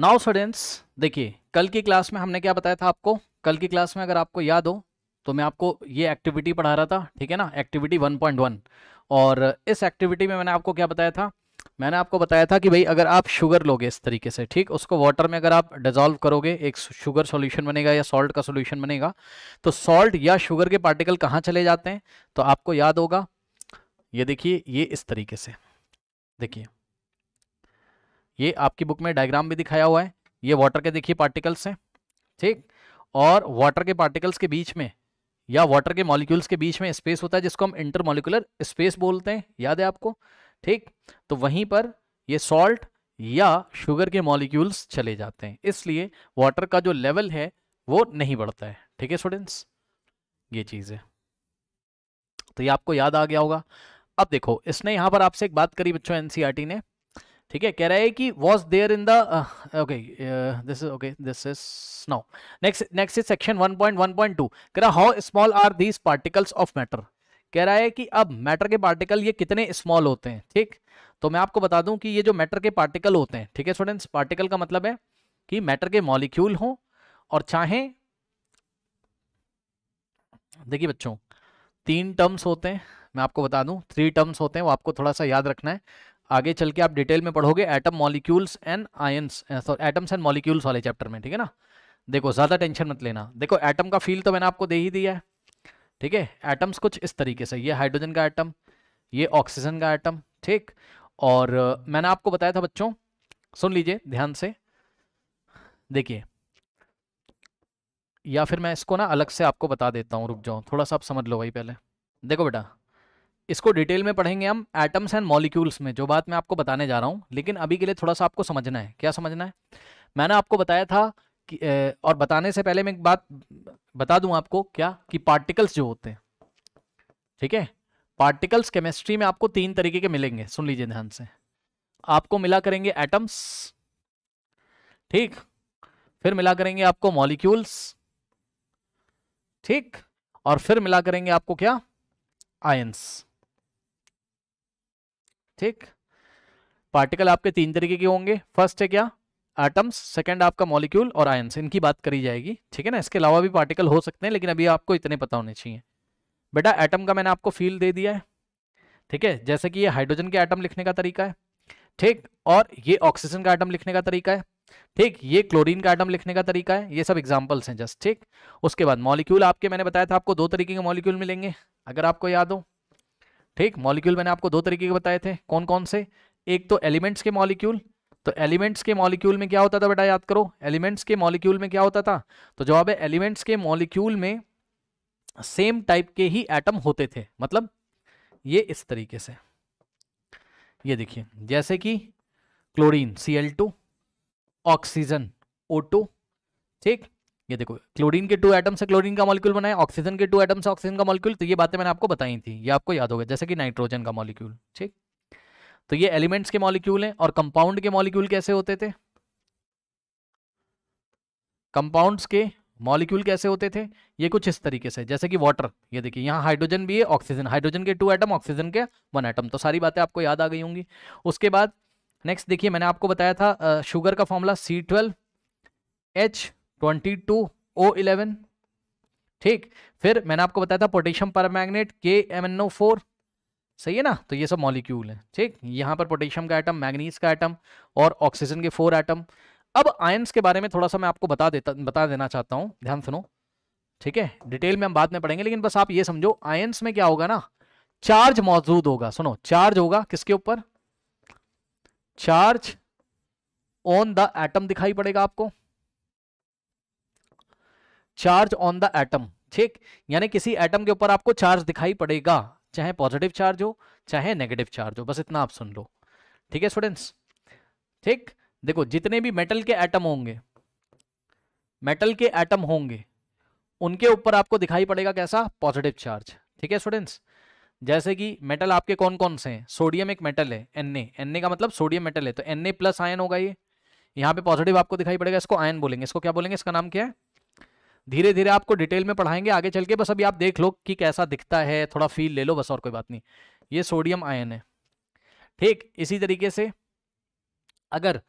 Now students देखिए कल की क्लास में हमने क्या बताया था आपको कल की क्लास में अगर आपको याद हो तो मैं आपको ये एक्टिविटी पढ़ा रहा था ठीक है ना एक्टिविटी 1.1 और इस एक्टिविटी में मैंने आपको क्या बताया था मैंने आपको बताया था कि भाई अगर आप शुगर लोगे इस तरीके से ठीक उसको वाटर में अगर आप डिजॉल्व करोगे एक शुगर सॉल्यूशन बनेगा या सॉल्ट का सॉल्यूशन बनेगा तो सॉल्ट या शुगर के पार्टिकल कहाँ चले जाते हैं तो आपको याद होगा ये देखिए ये इस तरीके से देखिए ये आपकी बुक में डायग्राम भी दिखाया हुआ है ये वाटर के देखिए पार्टिकल्स हैं ठीक और वाटर के पार्टिकल्स के बीच में या वाटर के मॉलिक्यूल्स के बीच में स्पेस होता है जिसको हम इंटरमोलिकुलर स्पेस बोलते हैं याद है आपको ठीक तो वहीं पर ये सॉल्ट या शुगर के मॉलिक्यूल्स चले जाते हैं इसलिए वाटर का जो लेवल है वो नहीं बढ़ता है ठीक है स्टूडेंट्स ये चीज़ है तो ये आपको याद आ गया होगा अब देखो इसने यहां पर आपसे एक बात करी बच्चों एनसीआरटी e ने ठीक है कह रहा है कि was there in the this is okay this is now next next is section two कह रहा how small are these particles of matter कह रहा है कि अब मैटर के पार्टिकल ये कितने स्मॉल होते हैं ठीक तो मैं आपको बता दूं कि ये जो मैटर के पार्टिकल होते हैं ठीक है स्टूडेंट्स पार्टिकल का मतलब है कि मैटर के मॉलिक्यूल हों और चाहे देखिए बच्चों तीन टर्म्स होते हैं मैं आपको बता दूं थ्री टर्म्स होते हैं वो आपको थोड़ा सा याद रखना है आगे चल के आप डिटेल में पढ़ोगे atom molecules and ions sorry atoms and molecules वाले चैप्टर में ठीक है ना देखो ज़्यादा टेंशन मत लेना देखो एटम का फील तो मैंने आपको दे ही दिया है ठीक है एटम्स कुछ इस तरीके से ये हाइड्रोजन का एटम ये ऑक्सीजन का एटम ठीक और मैंने आपको बताया था बच्चों सुन लीजिए ध्यान से देखिए या फिर मैं इसको ना अलग से आपको बता देता हूँ रुक जाओ थोड़ा सा आप समझ लो भाई पहले देखो बेटा इसको डिटेल में पढ़ेंगे हम एटम्स एंड मॉलिक्यूल्स में जो बात मैं आपको बताने जा रहा हूँ लेकिन अभी के लिए थोड़ा सा आपको समझना है क्या समझना है मैंने आपको बताया था कि और बताने से पहले मैं एक बात बता दूं आपको क्या कि पार्टिकल्स जो होते हैं ठीक है पार्टिकल्स केमिस्ट्री में आपको तीन तरीके के मिलेंगे सुन लीजिए ध्यान से आपको मिला करेंगे एटम्स ठीक फिर मिला करेंगे आपको मॉलिक्यूल्स ठीक और फिर मिला करेंगे आपको क्या आयंस ठीक पार्टिकल आपके तीन तरीके के होंगे फर्स्ट है क्या एटम्स सेकंड आपका मॉलिक्यूल और आयंस इनकी बात करी जाएगी ठीक है ना इसके अलावा भी पार्टिकल हो सकते हैं लेकिन अभी आपको इतने पता होने चाहिए बेटा एटम का मैंने आपको फील दे दिया है ठीक है जैसे कि ये हाइड्रोजन के आइटम लिखने का तरीका है ठीक और ये ऑक्सीजन का आइटम लिखने का तरीका है ठीक ये क्लोरीन का आइटम लिखने का तरीका है ये सब एग्जाम्पल्स हैं जस्ट ठीक उसके बाद मॉलिक्यूल आपके मैंने बताया था आपको दो तरीके के मॉलिक्यूल मिलेंगे अगर आपको याद हो ठीक मॉलिक्यूल मैंने आपको दो तरीके के बताए थे कौन कौन से एक तो एलिमेंट्स के मॉलिक्यूल तो एलिमेंट्स के मॉलिक्यूल में क्या होता था बेटा याद करो एलिमेंट्स के मॉलिक्यूल में क्या होता था तो जवाब है एलिमेंट्स के मॉलिक्यूल में सेम टाइप के ही एटम होते थे मतलब ये इस तरीके से ये देखिए जैसे कि chlorine C oxygen O two ठीक ये देखो क्लोरीन के टू एटम से क्लोरीन का मॉलिक्यूल बनाए ऑक्सीजन के टू एटम से ऑक्सीजन का मॉलिक्यूल तो ये बातें मैंने आपको बताई थी ये आपको याद होगा जैसे कि नाइट्रोजन का मॉलिक्यूल ठीक तो ये एलिमेंट्स के मॉलिक्यूल हैं और कंपाउंड के मॉलिक्यूल कैसे होते थे कंपाउंड्स के मॉलिक्यूल कैसे होते थे ये कुछ इस तरीके से जैसे कि वाटर ये देखिए यहाँ हाइड्रोजन भी है ऑक्सीजन हाइड्रोजन के टू एटम ऑक्सीजन के वन एटम तो सारी बातें आपको याद आ गई होंगी उसके बाद नेक्स्ट देखिए मैंने आपको बताया था शुगर का formula C twelve H twenty two O eleven ठीक फिर मैंने आपको बताया था पोटेशियम पर मैग्नेट के एम एन ओ फोर सही है ना तो ये सब मॉलिक्यूल है ठीक यहाँ पर पोटेशियम का आइटम मैग्नीज का आइटम और ऑक्सीजन के फोर आइटम अब आयंस के बारे में थोड़ा सा मैं आपको बता देता बता देना चाहता हूँ ध्यान सुनो ठीक है डिटेल में हम बाद में पढ़ेंगे लेकिन बस आप ये समझो आयंस में क्या होगा ना चार्ज मौजूद होगा सुनो चार्ज होगा किसके ऊपर चार्ज ऑन द एटम दिखाई पड़ेगा आपको चार्ज ऑन द एटम ठीक यानी किसी एटम के ऊपर आपको चार्ज दिखाई पड़ेगा चाहे पॉजिटिव चार्ज हो चाहे नेगेटिव चार्ज हो बस इतना आप सुन लो ठीक है स्टूडेंट्स ठीक देखो जितने भी मेटल के एटम होंगे मेटल के एटम होंगे उनके ऊपर आपको दिखाई पड़ेगा कैसा पॉजिटिव चार्ज ठीक है स्टूडेंट्स जैसे कि मेटल आपके कौन कौन से हैं सोडियम एक मेटल है एन ए का मतलब सोडियम मेटल है तो एन प्लस आयन होगा ये यहाँ पे पॉजिटिव आपको दिखाई पड़ेगा इसको आयन बोलेंगे इसको क्या बोलेंगे इसका नाम क्या है धीरे धीरे आपको डिटेल में पढ़ाएंगे आगे चल के बस अभी आप देख लो कि कैसा दिखता है थोड़ा फील ले लो बस और कोई बात नहीं ये सोडियम आयन है ठीक इसी तरीके से अगर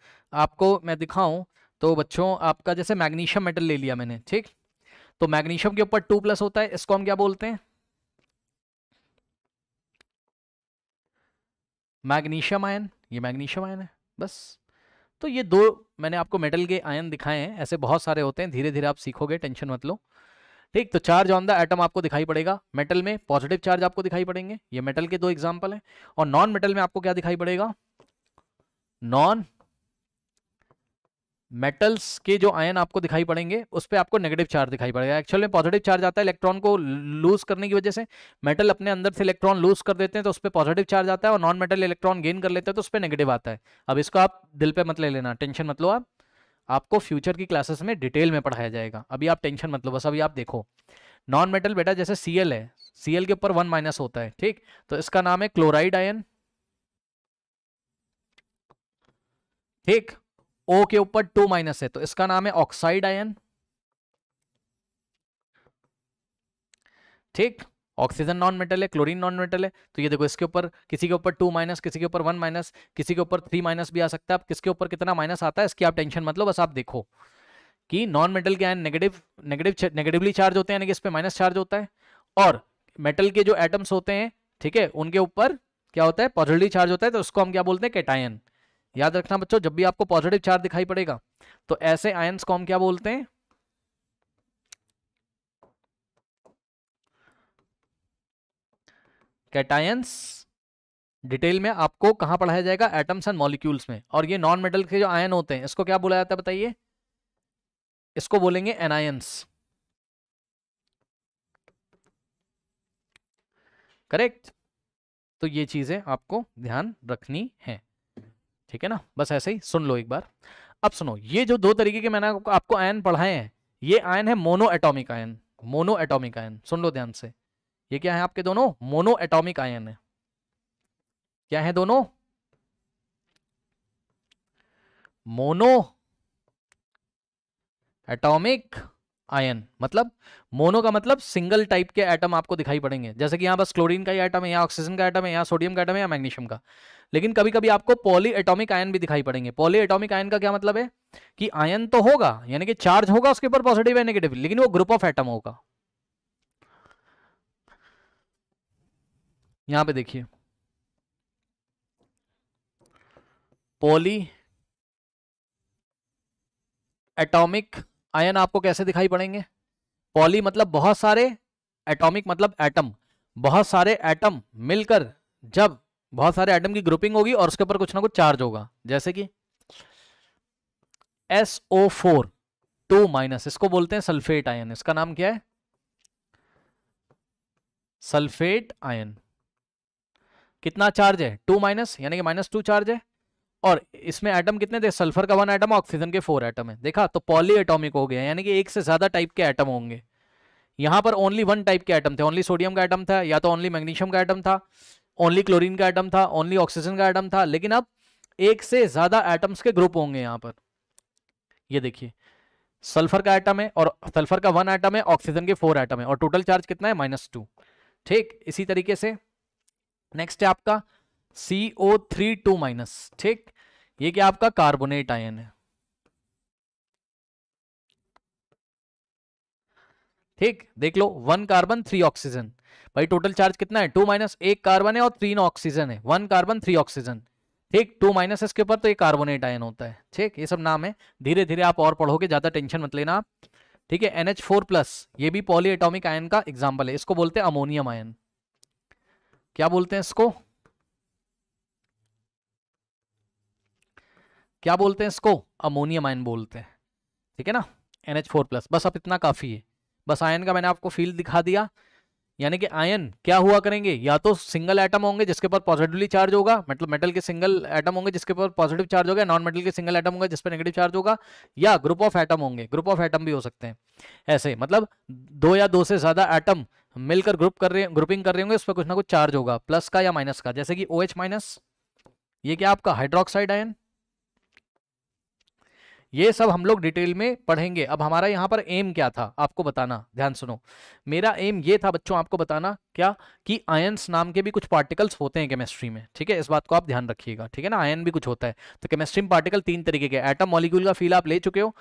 आपको मैं दिखाऊं तो बच्चों आपका जैसे मैग्नीशियम मेटल ले लिया मैंने ठीक तो मैग्नीशियम के ऊपर टू प्लस होता है इसको हम क्या बोलते हैं मैग्नीशियम आयन ये मैग्नीशियम आयन है बस तो ये दो मैंने आपको मेटल के आयन दिखाए हैं ऐसे बहुत सारे होते हैं धीरे धीरे आप सीखोगे टेंशन मत लो ठीक तो चार्ज ऑन द एटम आपको दिखाई पड़ेगा मेटल में पॉजिटिव चार्ज आपको दिखाई पड़ेंगे ये मेटल के दो एग्जाम्पल हैं और नॉन मेटल में आपको क्या दिखाई पड़ेगा नॉन मेटल्स के जो आयन आपको दिखाई पड़ेंगे उस पर आपको नेगेटिव चार्ज दिखाई पड़ेगा एक्चुअल में पॉजिटिव चार्ज आता है इलेक्ट्रॉन को लूज करने की वजह से मेटल अपने अंदर से इलेक्ट्रॉन लूज कर देते हैं तो उस पर पॉजिटिव चार्ज आता है और नॉन मेटल इलेक्ट्रॉन गेन कर लेते हैं तो उस पर नेगेटिव आता है अब इसको आप दिल पर मत ले लेना टेंशन मत लो आप आपको फ्यूचर की क्लासेस में डिटेल में पढ़ाया जाएगा अभी आप टेंशन मत लो बस अभी आप देखो नॉन मेटल बेटा जैसे सी है सी के ऊपर वन माइनस होता है ठीक तो इसका नाम है क्लोराइड आयन ठीक ओ के ऊपर टू माइनस है तो इसका नाम है ऑक्साइड आयन ठीक ऑक्सीजन नॉन मेटल है क्लोरीन नॉन मेटल है तो ये देखो इसके ऊपर किसी के ऊपर टू माइनस किसी के ऊपर वन माइनस किसी के ऊपर थ्री माइनस भी आ सकता है आप किसके ऊपर कितना माइनस आता है इसकी आप टेंशन मतलब बस आप देखो कि नॉन मेटल के ion negative negative negatively charge होते हैं यानी कि इस पर माइनस चार्ज होता है और मेटल के जो एटम्स होते हैं ठीक है उनके ऊपर क्या होता है पॉजिटिवली चार्ज होता है तो उसको हम क्या बोलते हैं कैटायन याद रखना बच्चों जब भी आपको पॉजिटिव चार्ज दिखाई पड़ेगा तो ऐसे आयंस को हम क्या बोलते हैं कैटायंस डिटेल में आपको कहां पढ़ाया जाएगा एटम्स एंड मॉलिक्यूल्स में और ये नॉन मेटल के जो आयन होते हैं इसको क्या बोला जाता है बताइए इसको बोलेंगे एनायंस करेक्ट तो ये चीजें आपको ध्यान रखनी है ठीक है ना बस ऐसे ही सुन लो एक बार अब सुनो ये जो दो तरीके के मैंने आपको आयन पढ़ाए हैं ये आयन है mono atomic ion mono atomic ion सुन लो ध्यान से ये क्या है आपके दोनों मोनो एटोमिक आयन है क्या है दोनों मोनो एटॉमिक आयन मतलब मोनो का मतलब सिंगल टाइप के एटम आपको दिखाई पड़ेंगे जैसे कि यहाँ बस क्लोरीन का ही आइटम है या ऑक्सीजन का आइटम है या सोडियम का आइटम है या मैग्नीशियम का लेकिन कभी कभी आपको पॉली एटोमिक आयन भी दिखाई पड़ेंगे पॉली एटोमिक आयन का क्या मतलब है कि आयन तो होगा यानी कि चार्ज होगा उसके ऊपर पॉजिटिव या नेगेटिव लेकिन वो ग्रुप ऑफ एटम होगा यहां पे देखिए पॉली एटॉमिक आयन आपको कैसे दिखाई पड़ेंगे पॉली मतलब बहुत सारे एटॉमिक मतलब एटम बहुत सारे एटम मिलकर जब बहुत सारे एटम की ग्रुपिंग होगी और उसके ऊपर कुछ ना कुछ चार्ज होगा जैसे कि S O four two minus इसको बोलते हैं सल्फेट आयन इसका नाम क्या है सल्फेट आयन कितना चार्ज है टू माइनस यानी कि माइनस टू चार्ज है और इसमें एटम कितने थे सल्फर का वन एटम ऑक्सीजन के फोर एटम है देखा तो पॉली एटोमिक हो गया यानी कि एक से ज़्यादा टाइप के एटम होंगे यहां पर ओनली वन टाइप के एटम थे ओनली सोडियम का एटम था या तो ओनली मैग्नीशियम का एटम था ओनली क्लोरीन का एटम था ओनली ऑक्सीजन का एटम था लेकिन अब एक से ज़्यादा एटम्स के ग्रुप होंगे यहां पर ये देखिए सल्फर का एटम है और सल्फर का वन एटम है ऑक्सीजन के फोर एटम है और टोटल चार्ज कितना है माइनस टू ठीक इसी तरीके से नेक्स्ट है आपका C O three two minus ठीक ये क्या आपका कार्बोनेट आयन है ठीक देख लो वन कार्बन थ्री ऑक्सीजन भाई टोटल चार्ज कितना है टू माइनस एक कार्बन है और तीन ऑक्सीजन है वन कार्बन थ्री ऑक्सीजन ठीक टू माइनस इसके ऊपर तो ये कार्बोनेट आयन होता है ठीक ये सब नाम है धीरे धीरे आप और पढ़ोगे ज्यादा टेंशन मत लेना आप ठीक है एनएच फोर प्लस ये भी पॉली एटोमिक आयन का एग्जाम्पल है इसको बोलते हैं अमोनियम आयन क्या बोलते हैं इसको क्या बोलते हैं इसको अमोनियम आयन बोलते हैं ठीक है ना एन प्लस बस अब इतना काफ़ी है बस आयन का मैंने आपको फील्ड दिखा दिया यानी कि आयन क्या हुआ करेंगे या तो सिंगल एटम होंगे जिसके ऊपर पॉजिटिवली चार्ज होगा मतलब मेटल के सिंगल एटम होंगे जिसके ऊपर पॉजिटिव चार्ज होगा नॉन मेटल के सिंगल एटम होंगे जिस पर नेगेटिव चार्ज होगा या ग्रुप ऑफ एटम होंगे ग्रुप ऑफ एटम भी हो सकते हैं ऐसे मतलब दो या दो से ज़्यादा एटम मिलकर ग्रुप कर रहे ग्रुपिंग कर रहे होंगे उस पर कुछ ना कुछ चार्ज होगा प्लस का या माइनस का जैसे कि ओ एच माइनस ये क्या आपका हाइड्रोक्साइड आयन ये सब हम लोग डिटेल में पढ़ेंगे अब हमारा यहाँ पर एम क्या था आपको बताना ध्यान सुनो मेरा एम ये था बच्चों आपको बताना क्या कि आयंस नाम के भी कुछ पार्टिकल्स होते हैं केमिस्ट्री में ठीक है इस बात को आप ध्यान रखिएगा ठीक है ना आयन भी कुछ होता है तो केमिस्ट्री में पार्टिकल तीन तरीके के एटम मॉलिक्यूल का फील आप ले चुके हो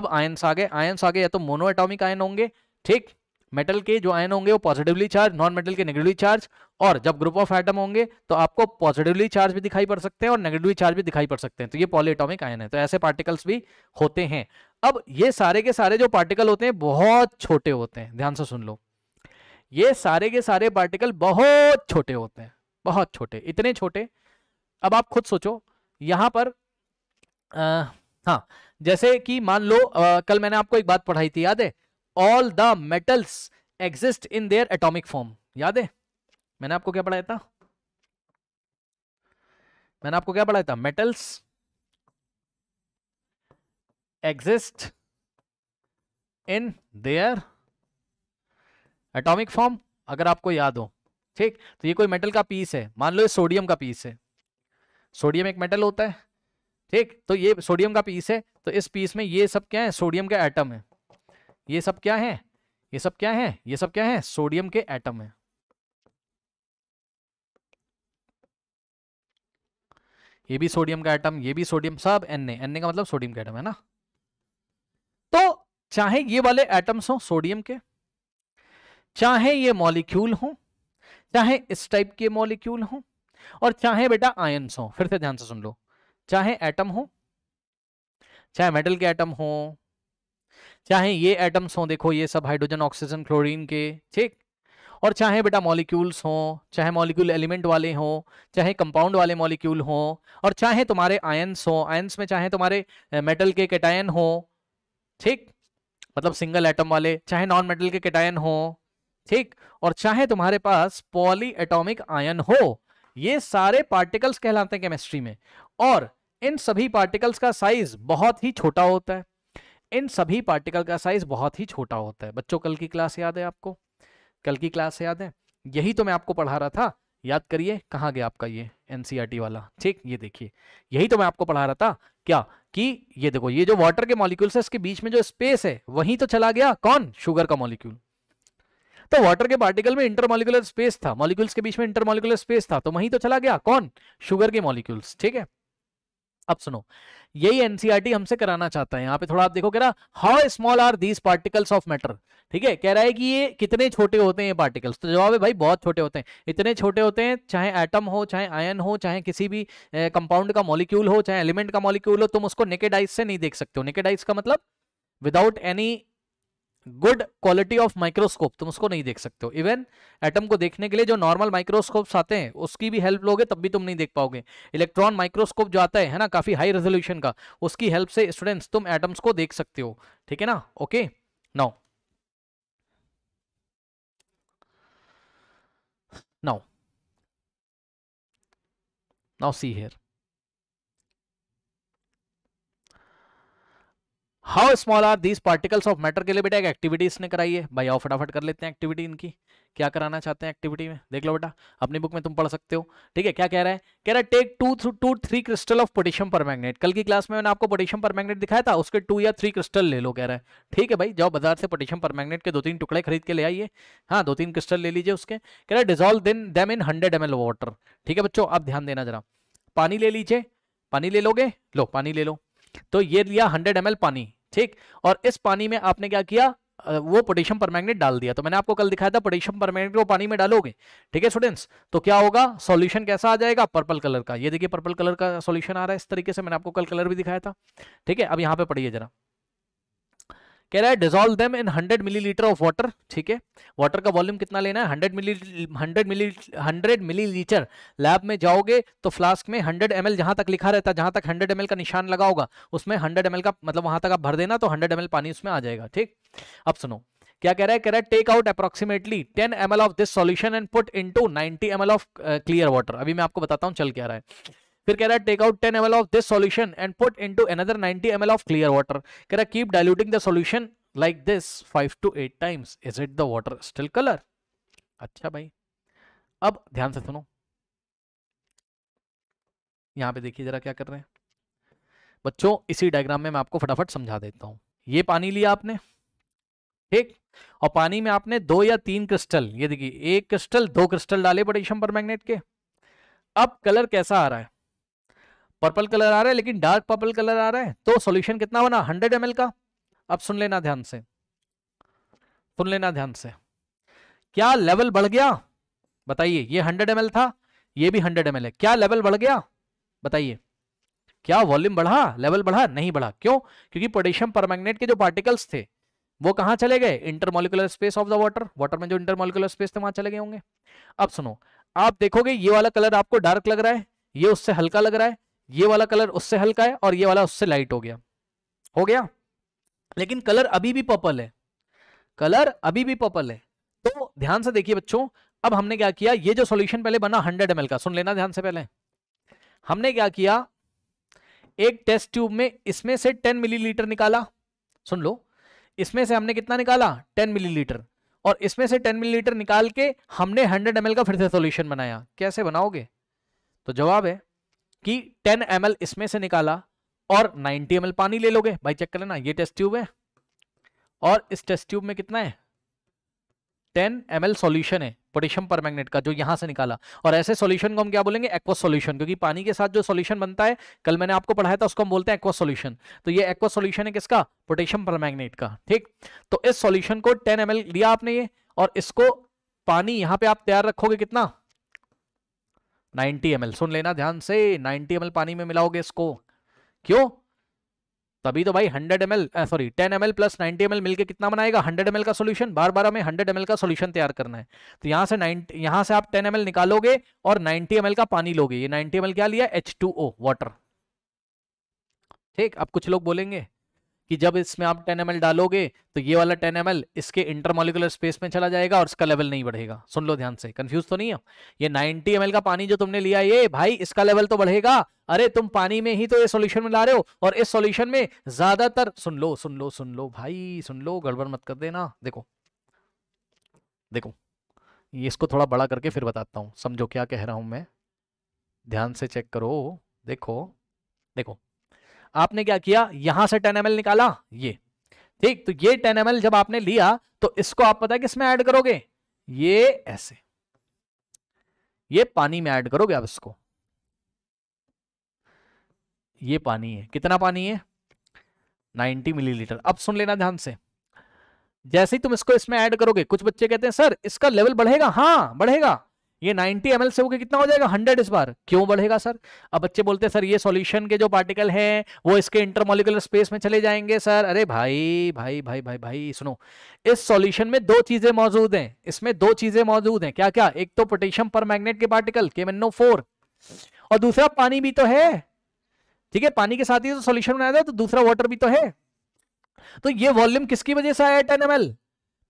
अब आयंस आ गए आयंस आ गए या तो मोनो आयन होंगे ठीक मेटल के जो आयन होंगे वो पॉजिटिवली चार्ज नॉन मेटल के नेगेटिवली चार्ज और जब ग्रुप ऑफ एटम होंगे तो आपको पॉजिटिवली चार्ज भी दिखाई पड़ सकते हैं और नेगेटिवली चार्ज भी दिखाई पड़ सकते हैं तो ये पॉलीटॉमिक आयन है तो ऐसे पार्टिकल्स भी होते हैं अब ये सारे के सारे जो पार्टिकल होते हैं बहुत छोटे होते हैं ध्यान से सुन लो ये सारे के सारे पार्टिकल बहुत छोटे होते हैं बहुत छोटे इतने छोटे अब आप खुद सोचो यहां पर आ, हाँ जैसे कि मान लो आ, कल मैंने आपको एक बात पढ़ाई थी याद है all the metals exist in their atomic form याद है मैंने आपको क्या पढ़ाया था मैंने आपको क्या पढ़ाया था metals exist in their atomic form अगर आपको याद हो ठीक तो ये कोई मेटल का पीस है मान लो ये सोडियम का पीस है सोडियम एक मेटल होता है ठीक तो ये सोडियम का पीस है तो इस पीस में ये सब क्या है सोडियम का एटम है ये सब क्या है ये सब क्या है ये सब क्या है सोडियम के एटम है ये भी सोडियम का एटम ये भी सोडियम सब एन ए एन ए का मतलब सोडियम का एटम है ना तो चाहे ये वाले एटम्स हों सोडियम के चाहे ये मॉलिक्यूल हो चाहे इस टाइप के मॉलिक्यूल हो और चाहे बेटा आयन्स हो फिर से ध्यान से सुन लो चाहे एटम हो चाहे मेटल के एटम हो चाहे ये एटम्स हों देखो ये सब हाइड्रोजन ऑक्सीजन क्लोरीन के ठीक और चाहे बेटा मॉलिक्यूल्स हों चाहे मॉलिक्यूल एलिमेंट वाले हों चाहे कंपाउंड वाले मॉलिक्यूल हों और चाहे तुम्हारे आयन्स हों आयन्स में चाहे तुम्हारे मेटल के कैटायन हों ठीक मतलब सिंगल एटम वाले चाहे नॉन मेटल के कैटायन हों ठीक और चाहे तुम्हारे पास पॉली एटोमिक आयन हो ये सारे पार्टिकल्स कहलाते हैं केमिस्ट्री में और इन सभी पार्टिकल्स का साइज बहुत ही छोटा होता है इन सभी पार्टिकल का साइज बहुत ही छोटा होता है बच्चों कल की क्लास याद है आपको कल की क्लास याद है यही तो मैं आपको पढ़ा रहा था याद करिए कहाँ गया आपका ये एनसीआरटी e वाला ठीक ये देखिए यही तो मैं आपको पढ़ा रहा था क्या कि ये देखो ये जो वाटर के मॉलिक्यूल्स है इसके बीच में जो स्पेस है वहीं तो चला गया कौन शुगर का मॉलिक्यूल तो वाटर के पार्टिकल में इंटरमोलिकुलर स्पेस था मॉलिक्यूल्स के बीच में इंटरमोलिकुलर स्पेस था तो वहीं तो चला गया कौन शुगर के मॉलिक्यूल्स ठीक है अब सुनो यही एनसीईआरटी e हमसे कराना चाहता है यहाँ पे थोड़ा आप देखो कह रहा how small are these particles of matter ठीक है कह रहा है कि ये कितने छोटे होते हैं ये पार्टिकल्स तो जवाब है भाई बहुत छोटे होते हैं इतने छोटे होते हैं चाहे एटम हो चाहे आयन हो चाहे किसी भी कंपाउंड का मॉलिक्यूल हो चाहे एलिमेंट का मॉलिक्यूल हो तुम उसको नेकेडाइज से नहीं देख सकते हो नेकेडाइज का मतलब without any good quality of microscope तुम उसको नहीं देख सकते हो इवन एटम को देखने के लिए जो नॉर्मल माइक्रोस्कोप्स आते हैं उसकी भी हेल्प लोगे तब भी तुम नहीं देख पाओगे इलेक्ट्रॉन माइक्रोस्कोप जो आता है है ना काफ़ी हाई रेजोल्यूशन का उसकी हेल्प से स्टूडेंट्स तुम एटम्स को देख सकते हो ठीक है ना okay now now now see here how small are these particles of matter के लिए बेटा एक एक्टिविटी इसने कराई है भाई आओ फटाफट कर लेते हैं एक्टिविटी इनकी क्या कराना चाहते हैं एक्टिविटी में देख लो बेटा अपनी बुक में तुम पढ़ सकते हो ठीक है क्या कह रहे हैं कह रहा है take two through two three crystal of potassium permanganate कल की क्लास में मैंने आपको पोटेशियम पर मैग्नेट दिखाया था उसके टू या थ्री क्रिस्टल ले लो कह रहे हैं ठीक है भाई जाओ बाजार से पोटेशियम पर मैग्नेट के दो तीन टुकड़े खरीद के ले आइए हाँ दो तीन क्रिस्टल ले लीजिए उसके कह रहा है dissolve then them in hundred M water ठीक है बच्चों आप ध्यान देना जरा पानी ले लीजिए पानी ले लोगे लो पानी ले लो तो ये लिया हंड्रेड एम पानी ठीक और इस पानी में आपने क्या किया वो पोटेशियम परमैंगनेट डाल दिया तो मैंने आपको कल दिखाया था पोटेशियम परमैंगनेट को पानी में डालोगे ठीक है स्टूडेंट्स तो क्या होगा सॉल्यूशन कैसा आ जाएगा पर्पल कलर का ये देखिए पर्पल कलर का सॉल्यूशन आ रहा है इस तरीके से मैंने आपको कल कलर भी दिखाया था ठीक है अब यहाँ पे पढ़िए जरा कह रहा है dissolve them in 100 millilitre of water ठीक है वाटर का वॉल्यूम कितना लेना है 100 मिली 100 मिली 100 मिलीलीटर लैब में जाओगे तो फ्लास्क में 100 एम एल जहां तक लिखा रहता है जहां तक 100 एम का निशान लगा होगा उसमें 100 एम का मतलब वहां तक आप भर देना तो 100 एम पानी उसमें आ जाएगा ठीक अब सुनो क्या कह रहा है कह रहा है take out approximately 10 M of this solution and put into 90 M of clear water अभी मैं आपको बताता हूँ चल क्या रहा है फिर कह रहा है take out M L of this solution and put another ninety M L of clear water कह रहा है keep diluting the solution like this five to eight times is it the water still colour अच्छा भाई अब ध्यान से सुनो यहां पे देखिए जरा क्या कर रहे हैं बच्चों इसी डायग्राम में मैं आपको फटाफट समझा देता हूं ये पानी लिया आपने ठीक और पानी में आपने दो या तीन क्रिस्टल ये देखिए एक क्रिस्टल दो क्रिस्टल डाले पोटेशियम पर मैग्नेट के अब कलर कैसा आ रहा है पर्पल कलर आ रहा है लेकिन डार्क पर्पल कलर आ रहा है तो सॉल्यूशन कितना बना हंड्रेड एम का अब सुन लेना ध्यान से सुन लेना ध्यान से क्या लेवल बढ़ गया बताइए ये हंड्रेड एम था ये भी हंड्रेड एम है क्या लेवल बढ़ गया बताइए क्या वॉल्यूम बढ़ा लेवल बढ़ा नहीं बढ़ा क्यों क्योंकि पोटेशियम परमैग्नेट के जो पार्टिकल्स थे वो कहां चले गए intermolecular space of the water water में जो इंटरमोलिकुलर स्पेस थे वहां चले गए होंगे अब सुनो आप देखोगे ये वाला कलर आपको डार्क लग रहा है ये उससे हल्का लग रहा है ये वाला कलर उससे हल्का है और ये वाला उससे लाइट हो गया हो गया लेकिन कलर अभी भी पर्पल है कलर अभी भी पर्पल है तो ध्यान से देखिए बच्चों अब हमने क्या किया ये जो सॉल्यूशन पहले बना हंड्रेड एम का सुन लेना ध्यान से पहले हमने क्या किया एक टेस्ट ट्यूब में इसमें से टेन मिलीलीटर निकाला सुन लो इसमें से हमने कितना निकाला टेन मिलीलीटर और इसमें से टेन मिलीलीटर निकाल के हमने हंड्रेड एम का फिर से सोल्यूशन बनाया कैसे बनाओगे तो जवाब है कि 10 ml इसमें से निकाला और 90 एम पानी ले लोगे भाई चेक कर लेना ये टेस्ट ट्यूब है और इस टेस्ट ट्यूब में कितना है 10 ml सॉल्यूशन है पोटेशियम पर का जो यहां से निकाला और ऐसे सॉल्यूशन को हम क्या बोलेंगे एक्वस सॉल्यूशन क्योंकि पानी के साथ जो सॉल्यूशन बनता है कल मैंने आपको पढ़ाया था उसको हम बोलते हैं एक्वस सॉल्यूशन तो ये एक्वस सॉल्यूशन है किसका पोटेशियम पर का ठीक तो इस सॉल्यूशन को टेन एम लिया आपने ये और इसको पानी यहां पर आप तैयार रखोगे कितना 90 एम सुन लेना ध्यान से 90 एम पानी में मिलाओगे इसको क्यों तभी तो भाई 100 M sorry 10 M plus 90 M मिलके कितना बनाएगा 100 एम का सोल्यूशन बार बार हमें 100 एम का सोल्यूशन तैयार करना है तो यहां से 90 यहाँ से आप 10 एम निकालोगे और 90 ml का पानी लोगे ये 90 एम क्या लिया एच वाटर ठीक अब कुछ लोग बोलेंगे कि जब इसमें आप टेन एम डालोगे तो ये वाला टेन एम इसके इंटरमोलिकुलर स्पेस में चला जाएगा और इसका लेवल नहीं बढ़ेगा सुन लो ध्यान से कंफ्यूज तो नहीं है ये 90 एम का पानी जो तुमने लिया ये भाई इसका लेवल तो बढ़ेगा अरे तुम पानी में ही तो ये सॉल्यूशन में ला रहे हो और इस सॉल्यूशन में ज्यादातर सुन लो सुन लो सुन लो भाई सुन लो गड़बड़ मत कर देना देखो देखो ये इसको थोड़ा बड़ा करके फिर बताता हूं समझो क्या कह रहा हूं मैं ध्यान से चेक करो देखो देखो आपने क्या किया यहां से टेन एम निकाला ये ठीक तो ये टेन एम जब आपने लिया तो इसको आप पता है किसमें ऐड करोगे ये ऐसे ये पानी में ऐड करोगे आप इसको ये पानी है कितना पानी है 90 मिलीलीटर अब सुन लेना ध्यान से जैसे ही तुम इसको इसमें ऐड करोगे कुछ बच्चे कहते हैं सर इसका लेवल बढ़ेगा हाँ बढ़ेगा ये 90 ml से होकर कितना हो जाएगा 100 इस बार क्यों बढ़ेगा सर अब बच्चे बोलते हैं सर ये सॉल्यूशन के जो पार्टिकल हैं वो इसके इंटरमोलिकुलर स्पेस में चले जाएंगे सर अरे भाई भाई भाई भाई भाई सुनो इस सॉल्यूशन में दो चीजें मौजूद हैं इसमें दो चीजें मौजूद हैं क्या क्या एक तो पोटेशियम पर मैग्नेट के पार्टिकल केमेनो फोर और दूसरा पानी भी तो है ठीक है पानी के साथ ही तो सॉल्यूशन बनाया था तो दूसरा वाटर भी तो है तो ये वॉल्यूम किसकी वजह से आया टेन एम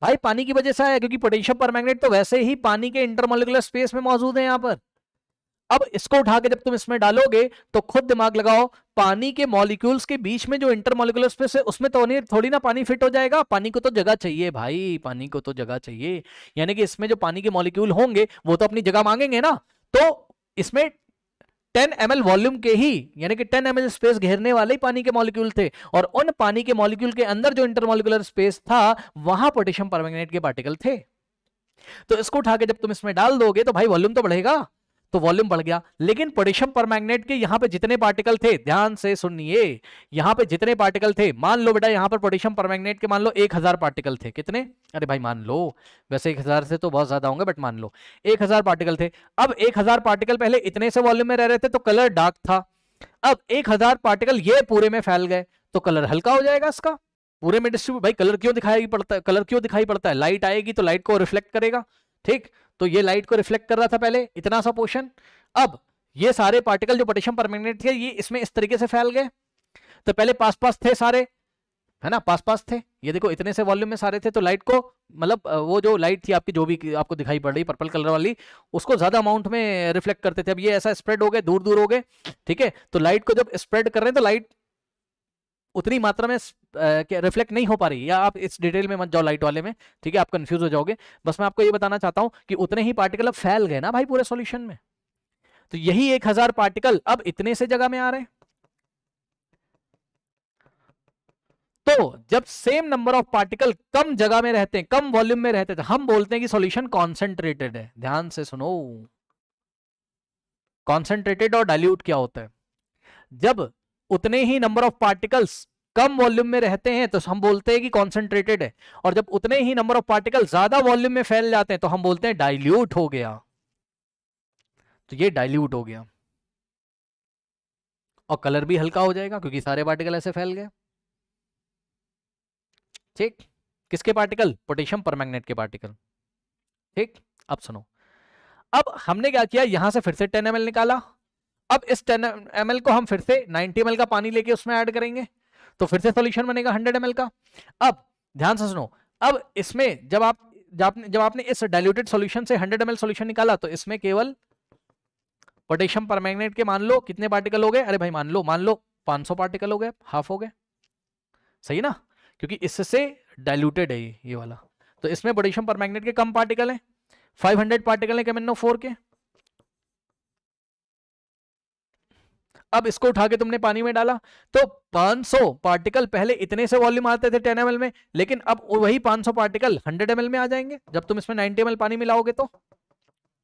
भाई पानी की वजह से आया क्योंकि पोटेशियम परमैग्नेट तो वैसे ही पानी के इंटरमोलिकुलर स्पेस में मौजूद है यहां पर अब इसको उठा के जब तुम इसमें डालोगे तो खुद दिमाग लगाओ पानी के मॉलिक्यूल्स के बीच में जो इंटरमोलिकुलर स्पेस है उसमें तो नहीं थोड़ी ना पानी फिट हो जाएगा पानी को तो जगह चाहिए भाई पानी को तो जगह चाहिए यानी कि इसमें जो पानी के मॉलिक्यूल होंगे वो तो अपनी जगह मांगेंगे ना तो इसमें टेन एम वॉल्यूम के ही यानी कि टेन एम स्पेस घेरने वाले ही पानी के मॉलिक्यूल थे और उन पानी के मॉलिक्यूल के अंदर जो इंटरमोलिकुलर स्पेस था वहां पोटेशियम परमैग्नेट के पार्टिकल थे तो इसको उठा के जब तुम इसमें डाल दोगे तो भाई वॉल्यूम तो बढ़ेगा तो वॉल्यूम बढ़ गया लेकिन पोटेशियम परमैग्नेट के यहाँ पे जितने पार्टिकल थे ध्यान से सुनिए यहाँ पे जितने पार्टिकल थे मान लो बेटा यहाँ पर पोटेशियम परमैग्नेट के मान लो एक हजार पार्टिकल थे कितने अरे भाई मान लो वैसे एक हजार से तो बहुत ज्यादा होंगे बट मान लो एक हजार पार्टिकल थे अब एक हजार पार्टिकल पहले इतने से वॉल्यूम में रह रहे थे तो कलर डार्क था अब एक हजार पार्टिकल ये पूरे में फैल गए तो कलर हल्का हो जाएगा इसका पूरे में डिस्ट्रीब्यूट भाई कलर क्यों दिखाई पड़ता है कलर क्यों दिखाई पड़ता है लाइट आएगी तो लाइट को रिफ्लेक्ट करेगा ठीक तो ये लाइट को रिफ्लेक्ट कर रहा था पहले इतना सा पोर्शन अब ये सारे पार्टिकल जो पोटेशियम परमैंगनेट थे ये इसमें इस तरीके से फैल गए तो पहले पास पास थे सारे है ना पास पास थे ये देखो इतने से वॉल्यूम में सारे थे तो लाइट को मतलब वो जो लाइट थी आपकी जो भी आपको दिखाई पड़ रही पर्पल कलर वाली उसको ज्यादा अमाउंट में रिफ्लेक्ट करते थे अब ये ऐसा स्प्रेड हो गए दूर दूर हो गए ठीक है तो लाइट को जब स्प्रेड कर रहे हैं तो लाइट उतनी मात्रा में रिफ्लेक्ट नहीं हो पा रही या आप इस डिटेल में मत जाओ लाइट वाले में ठीक है आप कंफ्यूज हो जाओगे बस मैं आपको ये बताना चाहता हूं कि उतने ही पार्टिकल अब फैल गए ना भाई पूरे सॉल्यूशन में तो यही एक हजार पार्टिकल अब इतने से जगह में आ रहे तो जब सेम नंबर ऑफ पार्टिकल कम जगह में रहते हैं कम वॉल्यूम में रहते हैं तो हम बोलते हैं कि सोल्यूशन कॉन्सेंट्रेटेड है ध्यान से सुनो कॉन्सेंट्रेटेड और डायल्यूट क्या होता है जब उतने ही नंबर ऑफ पार्टिकल्स कम वॉल्यूम में रहते हैं तो हम बोलते हैं कि कॉन्सेंट्रेटेड है और जब उतने ही नंबर ऑफ पार्टिकल ज्यादा वॉल्यूम में फैल जाते हैं तो हम बोलते हैं डाइल्यूट हो गया तो ये डाइल्यूट हो गया और कलर भी हल्का हो जाएगा क्योंकि सारे पार्टिकल ऐसे फैल गए ठीक किसके पार्टिकल पोटेशियम पर के पार्टिकल ठीक अब सुनो अब हमने क्या किया यहां से फिर से टेन एम निकाला अब इस टेन एम को हम फिर से नाइनटी एम का पानी लेके उसमें ऐड करेंगे तो फिर से सोल्यूशन बनेगा हंड्रेड एम का अब ध्यान से सुनो अब इसमें जब आप जब आपने इस डाइल्यूटेड सॉल्यूशन से 100 एम एल निकाला तो इसमें केवल पोटेशियम पर के मान लो कितने पार्टिकल हो गए अरे भाई मान लो मान लो पांच पार्टिकल हो गए हाफ हो गए सही ना क्योंकि इससे डाइल्यूटेड है ये वाला तो इसमें पोटेशियम पर के कम पार्टिकल है 500 पार्टिकल है कैमिनो फोर के अब इसको उठा के तुमने पानी में डाला तो 500 पार्टिकल पहले इतने से वॉल्यूम आते थे 10 ml में लेकिन अब वही 500 पार्टिकल 100 ml में आ जाएंगे जब तुम इसमें 90 ml पानी मिलाओगे तो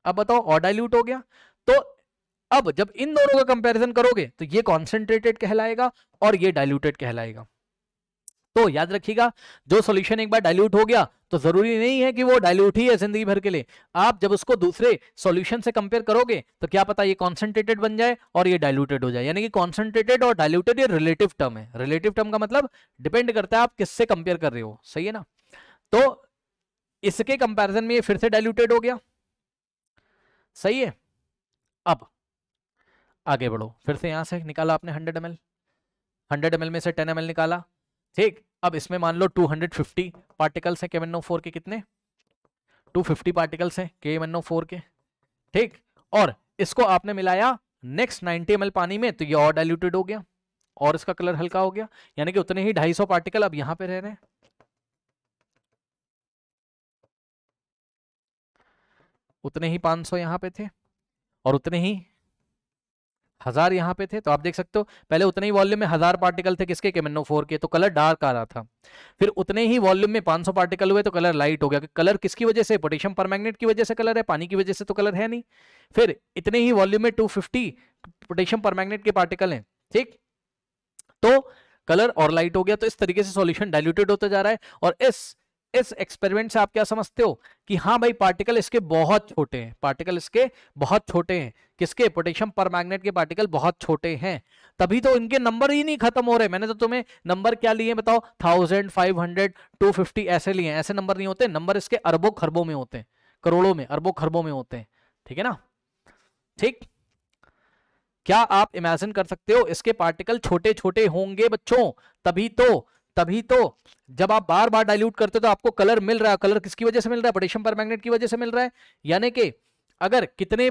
अब बताओ और डाइल्यूट हो गया तो अब जब इन दोनों का कंपैरिजन करोगे तो ये कॉन्सेंट्रेटेड कहलाएगा और ये डाइल्यूटेड कहलाएगा तो याद रखिएगा जो सॉल्यूशन एक बार डाइल्यूट हो गया तो जरूरी नहीं है कि वो डाइल्यूट ही है जिंदगी भर के लिए आप जब उसको दूसरे सॉल्यूशन से कंपेयर करोगे तो क्या पता ये कॉन्सेंट्रेटेड बन जाए और ये डाइल्यूटेड हो जाए यानी कि कॉन्सेंट्रेटेड और डायल्यूटेड ये रिलेटिव टर्म है रिलेटिव टर्म का मतलब डिपेंड करता है आप किससे कंपेयर कर रहे हो सही है ना तो इसके कंपेरिजन में ये फिर से डायल्यूटेड हो गया सही है अब आगे बढ़ो फिर से यहां से निकाला आपने hundred M L hundred M में से टेन एम निकाला ठीक अब इसमें मान लो 250 पार्टिकल्स हैं के एम के कितने 250 पार्टिकल्स हैं के एम के ठीक और इसको आपने मिलाया नेक्स्ट नाइनटी एम पानी में तो ये और डाइल्यूटेड हो गया और इसका कलर हल्का हो गया यानी कि उतने ही 250 पार्टिकल अब यहां पर रह रहे हैं उतने ही 500 यहां पर थे और उतने ही हजार यहाँ पे थे तो आप देख सकते हो पहले उतने ही वॉल्यूम में हजार पार्टिकल थे किसके केमेनो फोर के तो कलर डार्क आ रहा था फिर उतने ही वॉल्यूम में 500 पार्टिकल हुए तो कलर लाइट हो गया कि कलर किसकी वजह से पोटेशियम पर की वजह से कलर है पानी की वजह से तो कलर है नहीं फिर इतने ही वॉल्यूम में टू पोटेशियम पर के पार्टिकल है ठीक तो कलर और लाइट हो गया तो इस तरीके से सोल्यूशन डायल्यूटेड होता जा रहा है और इस इस एक्सपेरिमेंट से आप क्या समझते हो कि हाँ भाई पार्टिकल इसके बहुत छोटे हैं पार्टिकल इसके बहुत छोटे हैं किसके पोटेशियम पर मैग्नेट के पार्टिकल बहुत छोटे हैं तभी तो इनके नंबर ही नहीं खत्म हो रहे मैंने तो तुम्हें नंबर क्या लिए बताओ thousand five hundred two fifty ऐसे लिए ऐसे नंबर नहीं होते नंबर इसके अरबों खरबों में होते हैं करोड़ों में अरबों खरबों में होते हैं ठीक है ना ठीक क्या आप इमेजिन कर सकते हो इसके पार्टिकल छोटे छोटे होंगे बच्चों तभी तो तभी तो जब आप बार बार डाइल्यूट करते हो तो आपको कलर मिल रहा है कलर किसकी वजह से मिल रहा है पोटेशियम पर की वजह से मिल रहा है यानी कि अगर कितने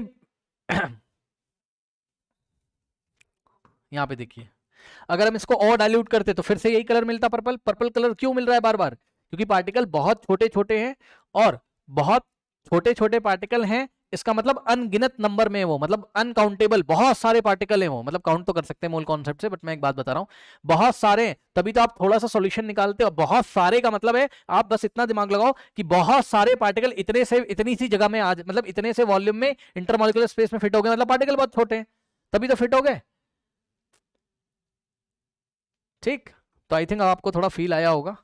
यहां पे देखिए अगर हम इसको और डाइल्यूट करते तो फिर से यही कलर मिलता पर्पल पर्पल कलर क्यों मिल रहा है बार बार क्योंकि पार्टिकल बहुत छोटे छोटे हैं और बहुत छोटे छोटे पार्टिकल हैं इसका मतलब अनगिनत नंबर में वो मतलब अनकाउंटेबल बहुत सारे पार्टिकल है वो मतलब काउंट तो कर सकते हैं मूल कॉन्सेप्ट से बट मैं एक बात बता रहा हूं बहुत सारे तभी तो आप थोड़ा सा सॉल्यूशन निकालते हो बहुत सारे का मतलब है आप बस इतना दिमाग लगाओ कि बहुत सारे पार्टिकल इतने से इतनी सी जगह में आज मतलब इतने से वॉल्यूम में इंटरमोलिकुलर स्पेस में फिट हो गए मतलब पार्टिकल बहुत छोटे हैं तभी तो फिट हो गए ठीक तो आई थिंक आपको थोड़ा फील आया होगा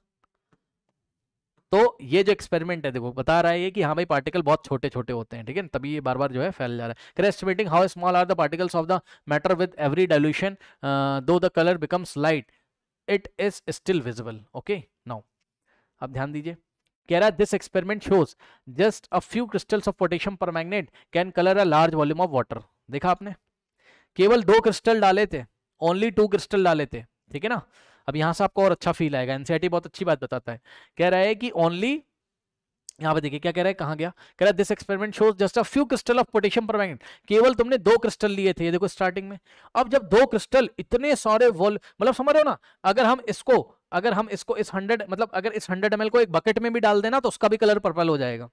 तो ये जो एक्सपेरिमेंट है देखो बता रहा है ये कि हाँ भाई पार्टिकल बहुत छोटे छोटे होते हैं ठीक है तभी ये बार बार जो है फैल जा रहा है करें estimating how small are the particles of the matter with every dilution though the colour becomes light it is still visible okay now अब ध्यान दीजिए कह रहा है this experiment shows just a few crystals of potassium permanganate can colour a large volume of water देखा आपने केवल दो क्रिस्टल डाले थे ओनली टू क्रिस्टल डाले थे ठीक है ना अब यहां से आपको और अच्छा फील आएगा एनसीआरटी बहुत अच्छी बात बताता है कह रहा है कि ओनली यहाँ पे देखिए क्या कह रहा है कहा गया कह रहा है this experiment shows just a few crystal of potassium पर केवल तुमने दो क्रिस्टल लिए थे ये देखो स्टार्टिंग में अब जब दो क्रिस्टल इतने सारे वॉल मतलब समझ रहे हो ना अगर हम इसको अगर हम इसको इस हंड्रेड मतलब अगर इस हंड्रेड एम को एक बकेट में भी डाल देना तो उसका भी कलर पर्पल हो जाएगा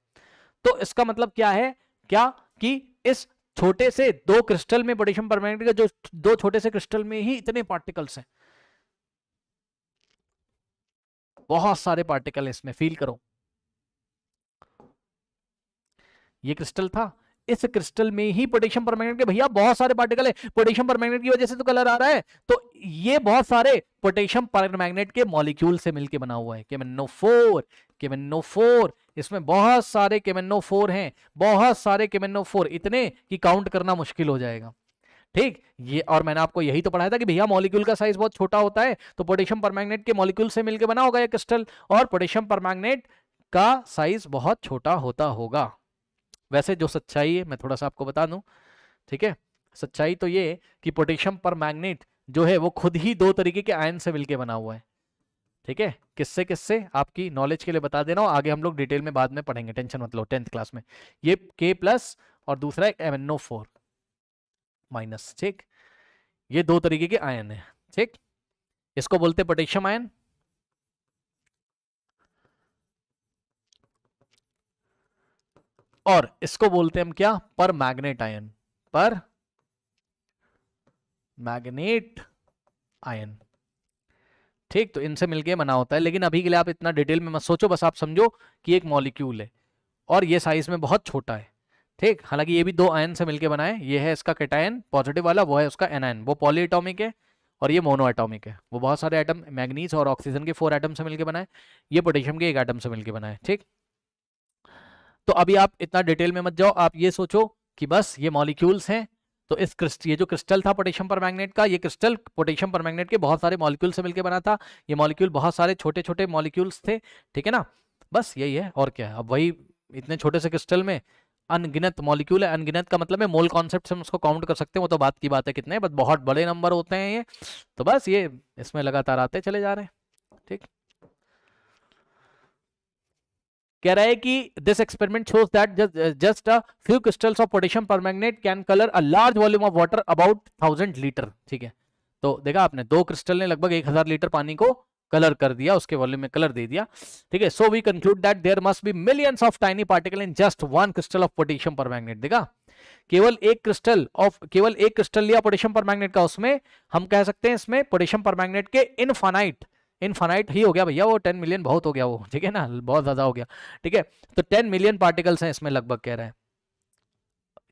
तो इसका मतलब क्या है क्या कि इस छोटे से दो क्रिस्टल में पोटेशियम परमैग्नेट के जो दो छोटे से क्रिस्टल में ही इतने पार्टिकल्स हैं बहुत सारे पार्टिकल इसमें फील करो ये क्रिस्टल था इस क्रिस्टल में ही पोटेशियम परमैग्नेट के भैया बहुत सारे पार्टिकल है पोटेशियम परमैग्नेट की वजह से तो कलर आ रहा है तो ये बहुत सारे पोटेशियम परमैग्नेट के मॉलिक्यूल से मिलके बना हुआ है केमेनो फोर केमेनो फोर इसमें बहुत सारे केमेनो फोर हैं बहुत सारे केमेनो फोर इतने कि काउंट करना मुश्किल हो जाएगा ठीक ये और मैंने आपको यही तो पढ़ाया था कि भैया मॉलिक्यूल का साइज बहुत छोटा होता है तो पोटेशियम परमैग्नेट के मॉलिक्यूल से मिलकर बना होगा यह क्रिस्टल और पोटेशियम परमैग्नेट का साइज बहुत छोटा होता होगा वैसे जो सच्चाई है मैं थोड़ा सा आपको बता दूं ठीक है सच्चाई तो ये कि पोटेशियम पर जो है वो खुद ही दो तरीके के आयन से मिलकर बना हुआ है ठीक है किससे किससे आपकी नॉलेज के लिए बता देना आगे हम लोग डिटेल में बाद में पढ़ेंगे टेंशन मतलब टेंथ क्लास में ये के प्लस और दूसरा M N O four minus ठीक ये दो तरीके के आयन है ठीक इसको बोलते पोटेशियम आयन और इसको बोलते हम क्या permanganate ion permanganate ion ठीक तो इनसे मिलके मना होता है लेकिन अभी के लिए आप इतना डिटेल में मत सोचो बस आप समझो कि एक मॉलिक्यूल है और ये साइज में बहुत छोटा है ठीक हालांकि ये भी दो आयन से मिलकर बनाए ये है इसका कैटायन पॉजिटिव वाला वो है उसका एनायन वो पॉली है और ये मोनो है वो बहुत सारे आइटम मैग्नीज और ऑक्सीजन के फोर आइटम से मिलकर बनाए ये पोटेशियम के एक आइटम से मिलकर बनाए ठीक तो अभी आप इतना डिटेल में मत जाओ आप ये सोचो कि बस ये मॉलिक्यूल्स हैं तो इस क्रिस्ट ये जो क्रिस्टल था पोटेशियम पर मैग्नेट का ये क्रिस्टल पोटेशियम पर मैग्नेट के बहुत सारे मॉलिक्यूल से मिलकर बना था ये मॉलिक्यूल बहुत सारे छोटे छोटे मॉलिक्यूल्स थे ठीक है ना बस यही है और क्या है अब वही इतने छोटे से क्रिस्टल में अनगिनत मॉलिक्यूल है अनगिनत का मतलब है मोल कॉन्सेप्ट से हम उसको काउंट कर सकते हैं वो तो बात की बात है कितने बट बहुत बड़े नंबर होते हैं ये तो बस ये इसमें लगातार आते चले जा रहे हैं ठीक कह रहा है कि this experiment shows that just a few crystals of potassium permanganate can colour a large volume of water about thousand litre ठीक है तो देखा आपने दो क्रिस्टल ने लगभग एक हजार लीटर पानी को कलर कर दिया उसके वॉल्यूम में कलर दे दिया ठीक है so we conclude that there must be millions of tiny particle in just one crystal of potassium permanganate देखा केवल एक क्रिस्टल ऑफ केवल एक क्रिस्टल लिया पोटेशियम पर मैग्नेट का उसमें हम कह सकते हैं इसमें पोटेशियम पर मैग्नेट के इनफाइनाइट इनफाइनाइट ही हो गया भैया वो टेन मिलियन बहुत हो गया वो ठीक है ना बहुत ज्यादा हो गया ठीक है तो टेन मिलियन पार्टिकल्स हैं इसमें लगभग कह रहे हैं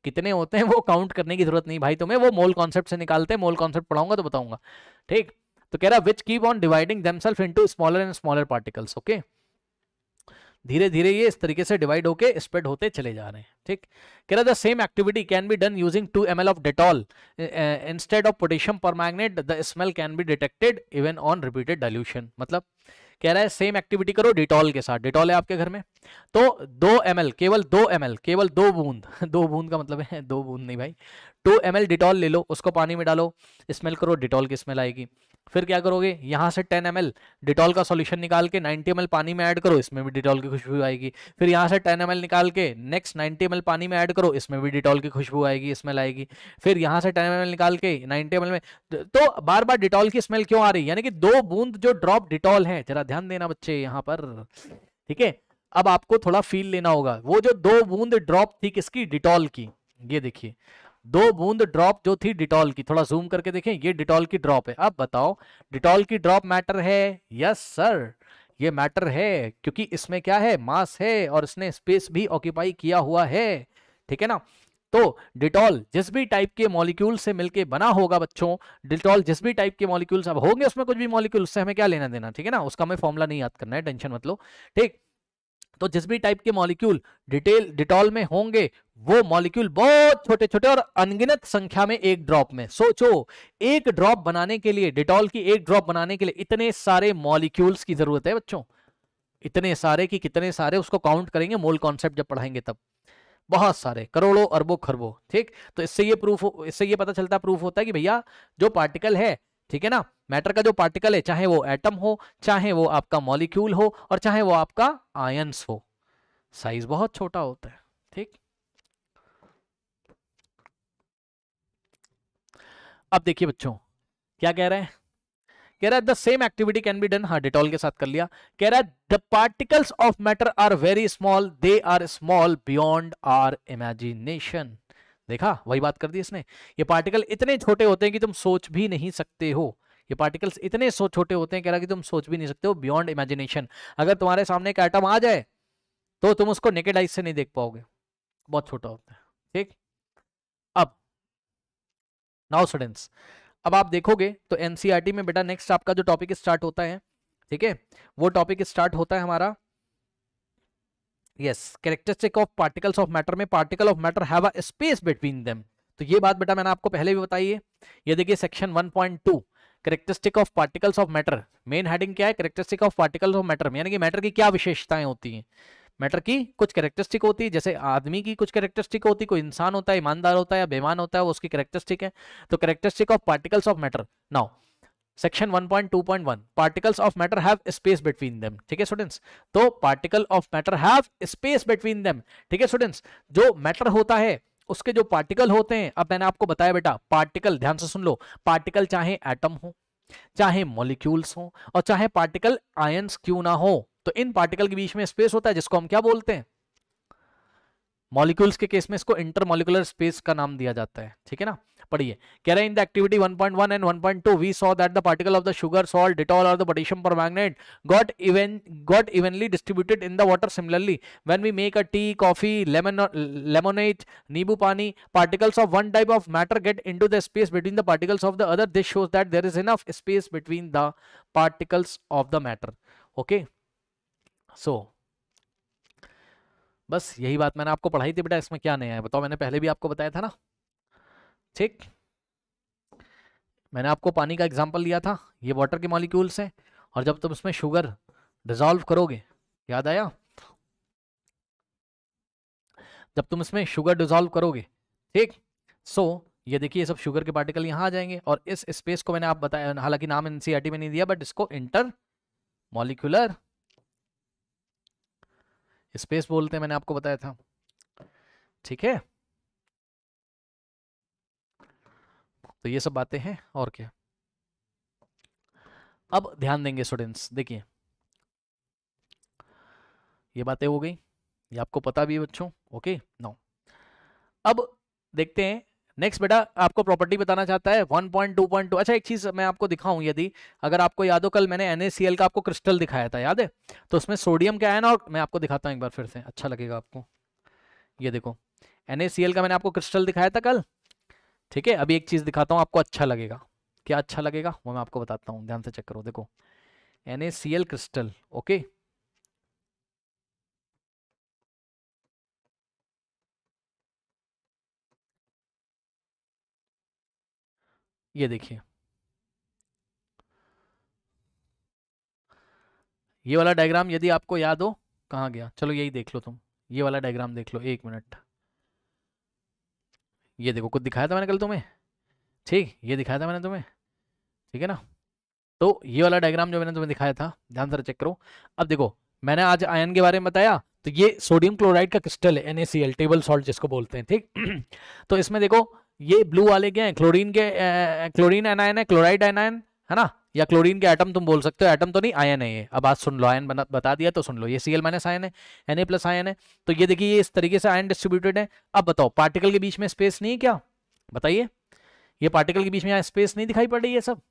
कितने होते हैं वो काउंट करने की जरूरत नहीं भाई तुम्हें वो मोल कॉन्सेप्ट से निकालते हैं मोल कॉन्सेप्ट पढ़ाऊंगा तो बताऊंगा ठीक तो कह रहा which keep on dividing themselves into smaller and smaller particles okay धीरे धीरे ये इस तरीके से डिवाइड होके स्प्रेड होते चले जा रहे हैं ठीक कह रहा the same activity can be done using two M of Dettol instead of potassium permanganate the smell can be detected even on repeated dilution मतलब कह रहा है सेम एक्टिविटी करो डिटॉल के साथ डिटॉल है आपके घर में तो दो एम केवल दो एम केवल दो बूंद दो बूंद का मतलब है दो बूंद नहीं भाई टू एम डिटॉल ले लो उसको पानी में डालो स्मेल करो डिटॉल की स्मेल आएगी फिर क्या करोगे यहाँ से 10 एम डिटॉल का सॉल्यूशन निकाल के 90 एम पानी में ऐड करो इसमें भी डिटॉल की खुशबू आएगी फिर यहाँ से 10 एम निकाल के नेक्स्ट 90 ml पानी में ऐड करो इसमें भी डिटॉल की खुशबू आएगी स्मेल आएगी फिर यहाँ से 10 एम निकाल के 90 ml में तो बार बार डिटॉल की स्मेल क्यों आ रही है यानी कि दो बूंद जो ड्रॉप डिटॉल है जरा ध्यान देना बच्चे यहाँ पर ठीक है अब आपको थोड़ा फील लेना होगा वो जो दो बूंद ड्रॉप थी किसकी डिटॉल की ये देखिए दो बूंद ड्रॉप जो थी डिटॉल की थोड़ा जूम करके देखें ये डिटॉल की ड्रॉप है अब बताओ डिटॉल की ड्रॉप मैटर है यस सर ये मैटर है क्योंकि इसमें क्या है मास है और इसने स्पेस भी ऑक्यूपाई किया हुआ है ठीक है ना तो डिटॉल जिस भी टाइप के मॉलिक्यूल से मिलके बना होगा बच्चों डिटॉल जिस भी टाइप के मॉलिक्यूल्स अब होंगे उसमें कुछ भी मॉलिक्यूल से हमें क्या लेना देना ठीक है ना उसका हमें फॉर्मुला नहीं याद करना है टेंशन मतलब ठीक तो जिस भी टाइप के मॉलिक्यूल डिटेल डिटॉल में होंगे वो मॉलिक्यूल बहुत छोटे छोटे और अनगिनत संख्या में एक ड्रॉप में सोचो एक ड्रॉप बनाने के लिए डिटॉल की एक ड्रॉप बनाने के लिए इतने सारे मॉलिक्यूल्स की जरूरत है बच्चों इतने सारे कि कितने सारे उसको काउंट करेंगे मोल कॉन्सेप्ट जब पढ़ाएंगे तब बहुत सारे करोड़ों अरबों खरबों ठीक तो इससे ये प्रूफ इससे ये पता चलता प्रूफ होता है कि भैया जो पार्टिकल है ठीक है ना मैटर का जो पार्टिकल है चाहे वो एटम हो चाहे वो आपका मॉलिक्यूल हो और चाहे वो आपका आयंस हो साइज बहुत छोटा होता है ठीक अब देखिए बच्चों क्या कह रहे हैं कह रहा है the same activity can be done हाँ डिटॉल के साथ कर लिया कह रहा है the particles of matter are very small they are small beyond our imagination देखा वही बात कर दी इसने ये पार्टिकल इतने छोटे होते हैं कि तुम सोच भी नहीं सकते हो ये पार्टिकल्स इतने छोटे होते हैं कह रहा कि तुम सोच भी नहीं सकते हो बियॉन्ड इमेजिनेशन अगर तुम्हारे सामने एक आइटम आ जाए तो तुम उसको नेकेड आइज से नहीं देख पाओगे बहुत छोटा होता है ठीक अब नाउ स्टूडेंट्स अब आप देखोगे तो एनसीईआरटी e में बेटा नेक्स्ट आपका जो टॉपिक स्टार्ट होता है ठीक है वो टॉपिक स्टार्ट होता है हमारा yes characteristic of particles of matter में particle of matter have a space between them तो ये बात बेटा मैंने आपको पहले भी बताई है ये देखिए section 1.2 characteristic of particles of matter main heading क्या है characteristic of particles of matter यानी कि मैटर की क्या विशेषताएं होती हैं मैटर की कुछ करेक्टरिस्टिक होती है जैसे आदमी की कुछ करेक्टरिस्टिक होती है कोई इंसान होता है ईमानदार होता है या बेमान होता है वो उसकी करेक्टरिस्टिक है तो characteristic of particles of matter now section 1.2.1 particles of matter have space between them ठीक है स्टूडेंट्स तो particle of matter have space between them ठीक है स्टूडेंट्स जो मैटर होता है उसके जो पार्टिकल होते हैं अब मैंने आपको बताया बेटा पार्टिकल ध्यान से सुन लो पार्टिकल चाहे एटम हो चाहे मॉलिक्यूल्स हो और चाहे पार्टिकल आयंस क्यों ना हो तो इन पार्टिकल के बीच में स्पेस होता है जिसको हम क्या बोलते हैं मॉलिक्यूल्स के केस में इसको इंटरमोलिकुलर स्पेस का नाम दिया जाता है ठीक है ना पढ़िए कह रहे in the activity 1.1 and 1.2 we saw that the particle of the sugar salt Dettol और the potassium permanganate got even got evenly distributed in the water similarly when we make a tea coffee lemon lemonade nimbu pani particles of one type of matter get in the space between the particles of the other this shows that there is enough space between the particles of the matter okay so बस यही बात मैंने आपको पढ़ाई थी बेटा इसमें क्या नया है बताओ मैंने पहले भी आपको बताया था ना ठीक मैंने आपको पानी का एग्जाम्पल लिया था ये वाटर के मॉलिक्यूल्स हैं और जब तुम इसमें शुगर डिजोल्व करोगे याद आया जब तुम इसमें शुगर डिजोल्व करोगे ठीक सो so, ये देखिए सब शुगर के पार्टिकल यहाँ आ जाएंगे और इस स्पेस को मैंने आप बताया हालांकि नाम एनसीआरटी में नहीं दिया बट इसको इंटर मॉलिक्यूलर स्पेस बोलते हैं मैंने आपको बताया था ठीक है तो ये सब बातें हैं और क्या अब ध्यान देंगे स्टूडेंट्स देखिए ये बातें हो गई ये आपको पता भी है बच्चों ओके नो अब देखते हैं नेक्स्ट बेटा आपको प्रॉपर्टी बताना चाहता है 1.2.2 अच्छा एक चीज मैं आपको दिखाऊं यदि अगर आपको याद हो कल मैंने एन का आपको क्रिस्टल दिखाया था याद है तो उसमें सोडियम का आयन और मैं आपको दिखाता हूँ एक बार फिर से अच्छा लगेगा आपको ये देखो एन का मैंने आपको क्रिस्टल दिखाया था कल ठीक है अभी एक चीज दिखाता हूँ आपको अच्छा लगेगा क्या अच्छा लगेगा वो मैं आपको बताता हूँ ध्यान से चेक करो देखो एन क्रिस्टल ओके ये देखिए ये वाला डायग्राम यदि आपको याद हो कहाँ गया चलो यही देख लो तुम ये वाला डायग्राम देख लो एक मिनट ये देखो कुछ दिखाया था मैंने कल तुम्हें ठीक ये दिखाया था मैंने तुम्हें ठीक है ना तो ये वाला डायग्राम जो मैंने तुम्हें दिखाया था ध्यान से चेक करो अब देखो मैंने आज आयन के बारे में बताया तो ये सोडियम क्लोराइड का क्रिस्टल है एनएसीएल टेबल सॉल्ट जिसको बोलते हैं ठीक तो इसमें देखो ये ब्लू वाले क्या हैं क्लोरीन के क्लोरीन एनायन है क्लोराइड एनायन है ना या क्लोरीन के एटम तुम बोल सकते हो एटम तो नहीं आयन है ये अब आज सुन लो आयन बना बता दिया तो सुन लो ये सी एल माइनस आयन है एन ए प्लस आयन है तो ये देखिए ये इस तरीके से आयन डिस्ट्रीब्यूटेड है अब बताओ पार्टिकल के बीच में स्पेस नहीं है क्या बताइए ये पार्टिकल के बीच में यहाँ स्पेस नहीं दिखाई पड़ रही है सब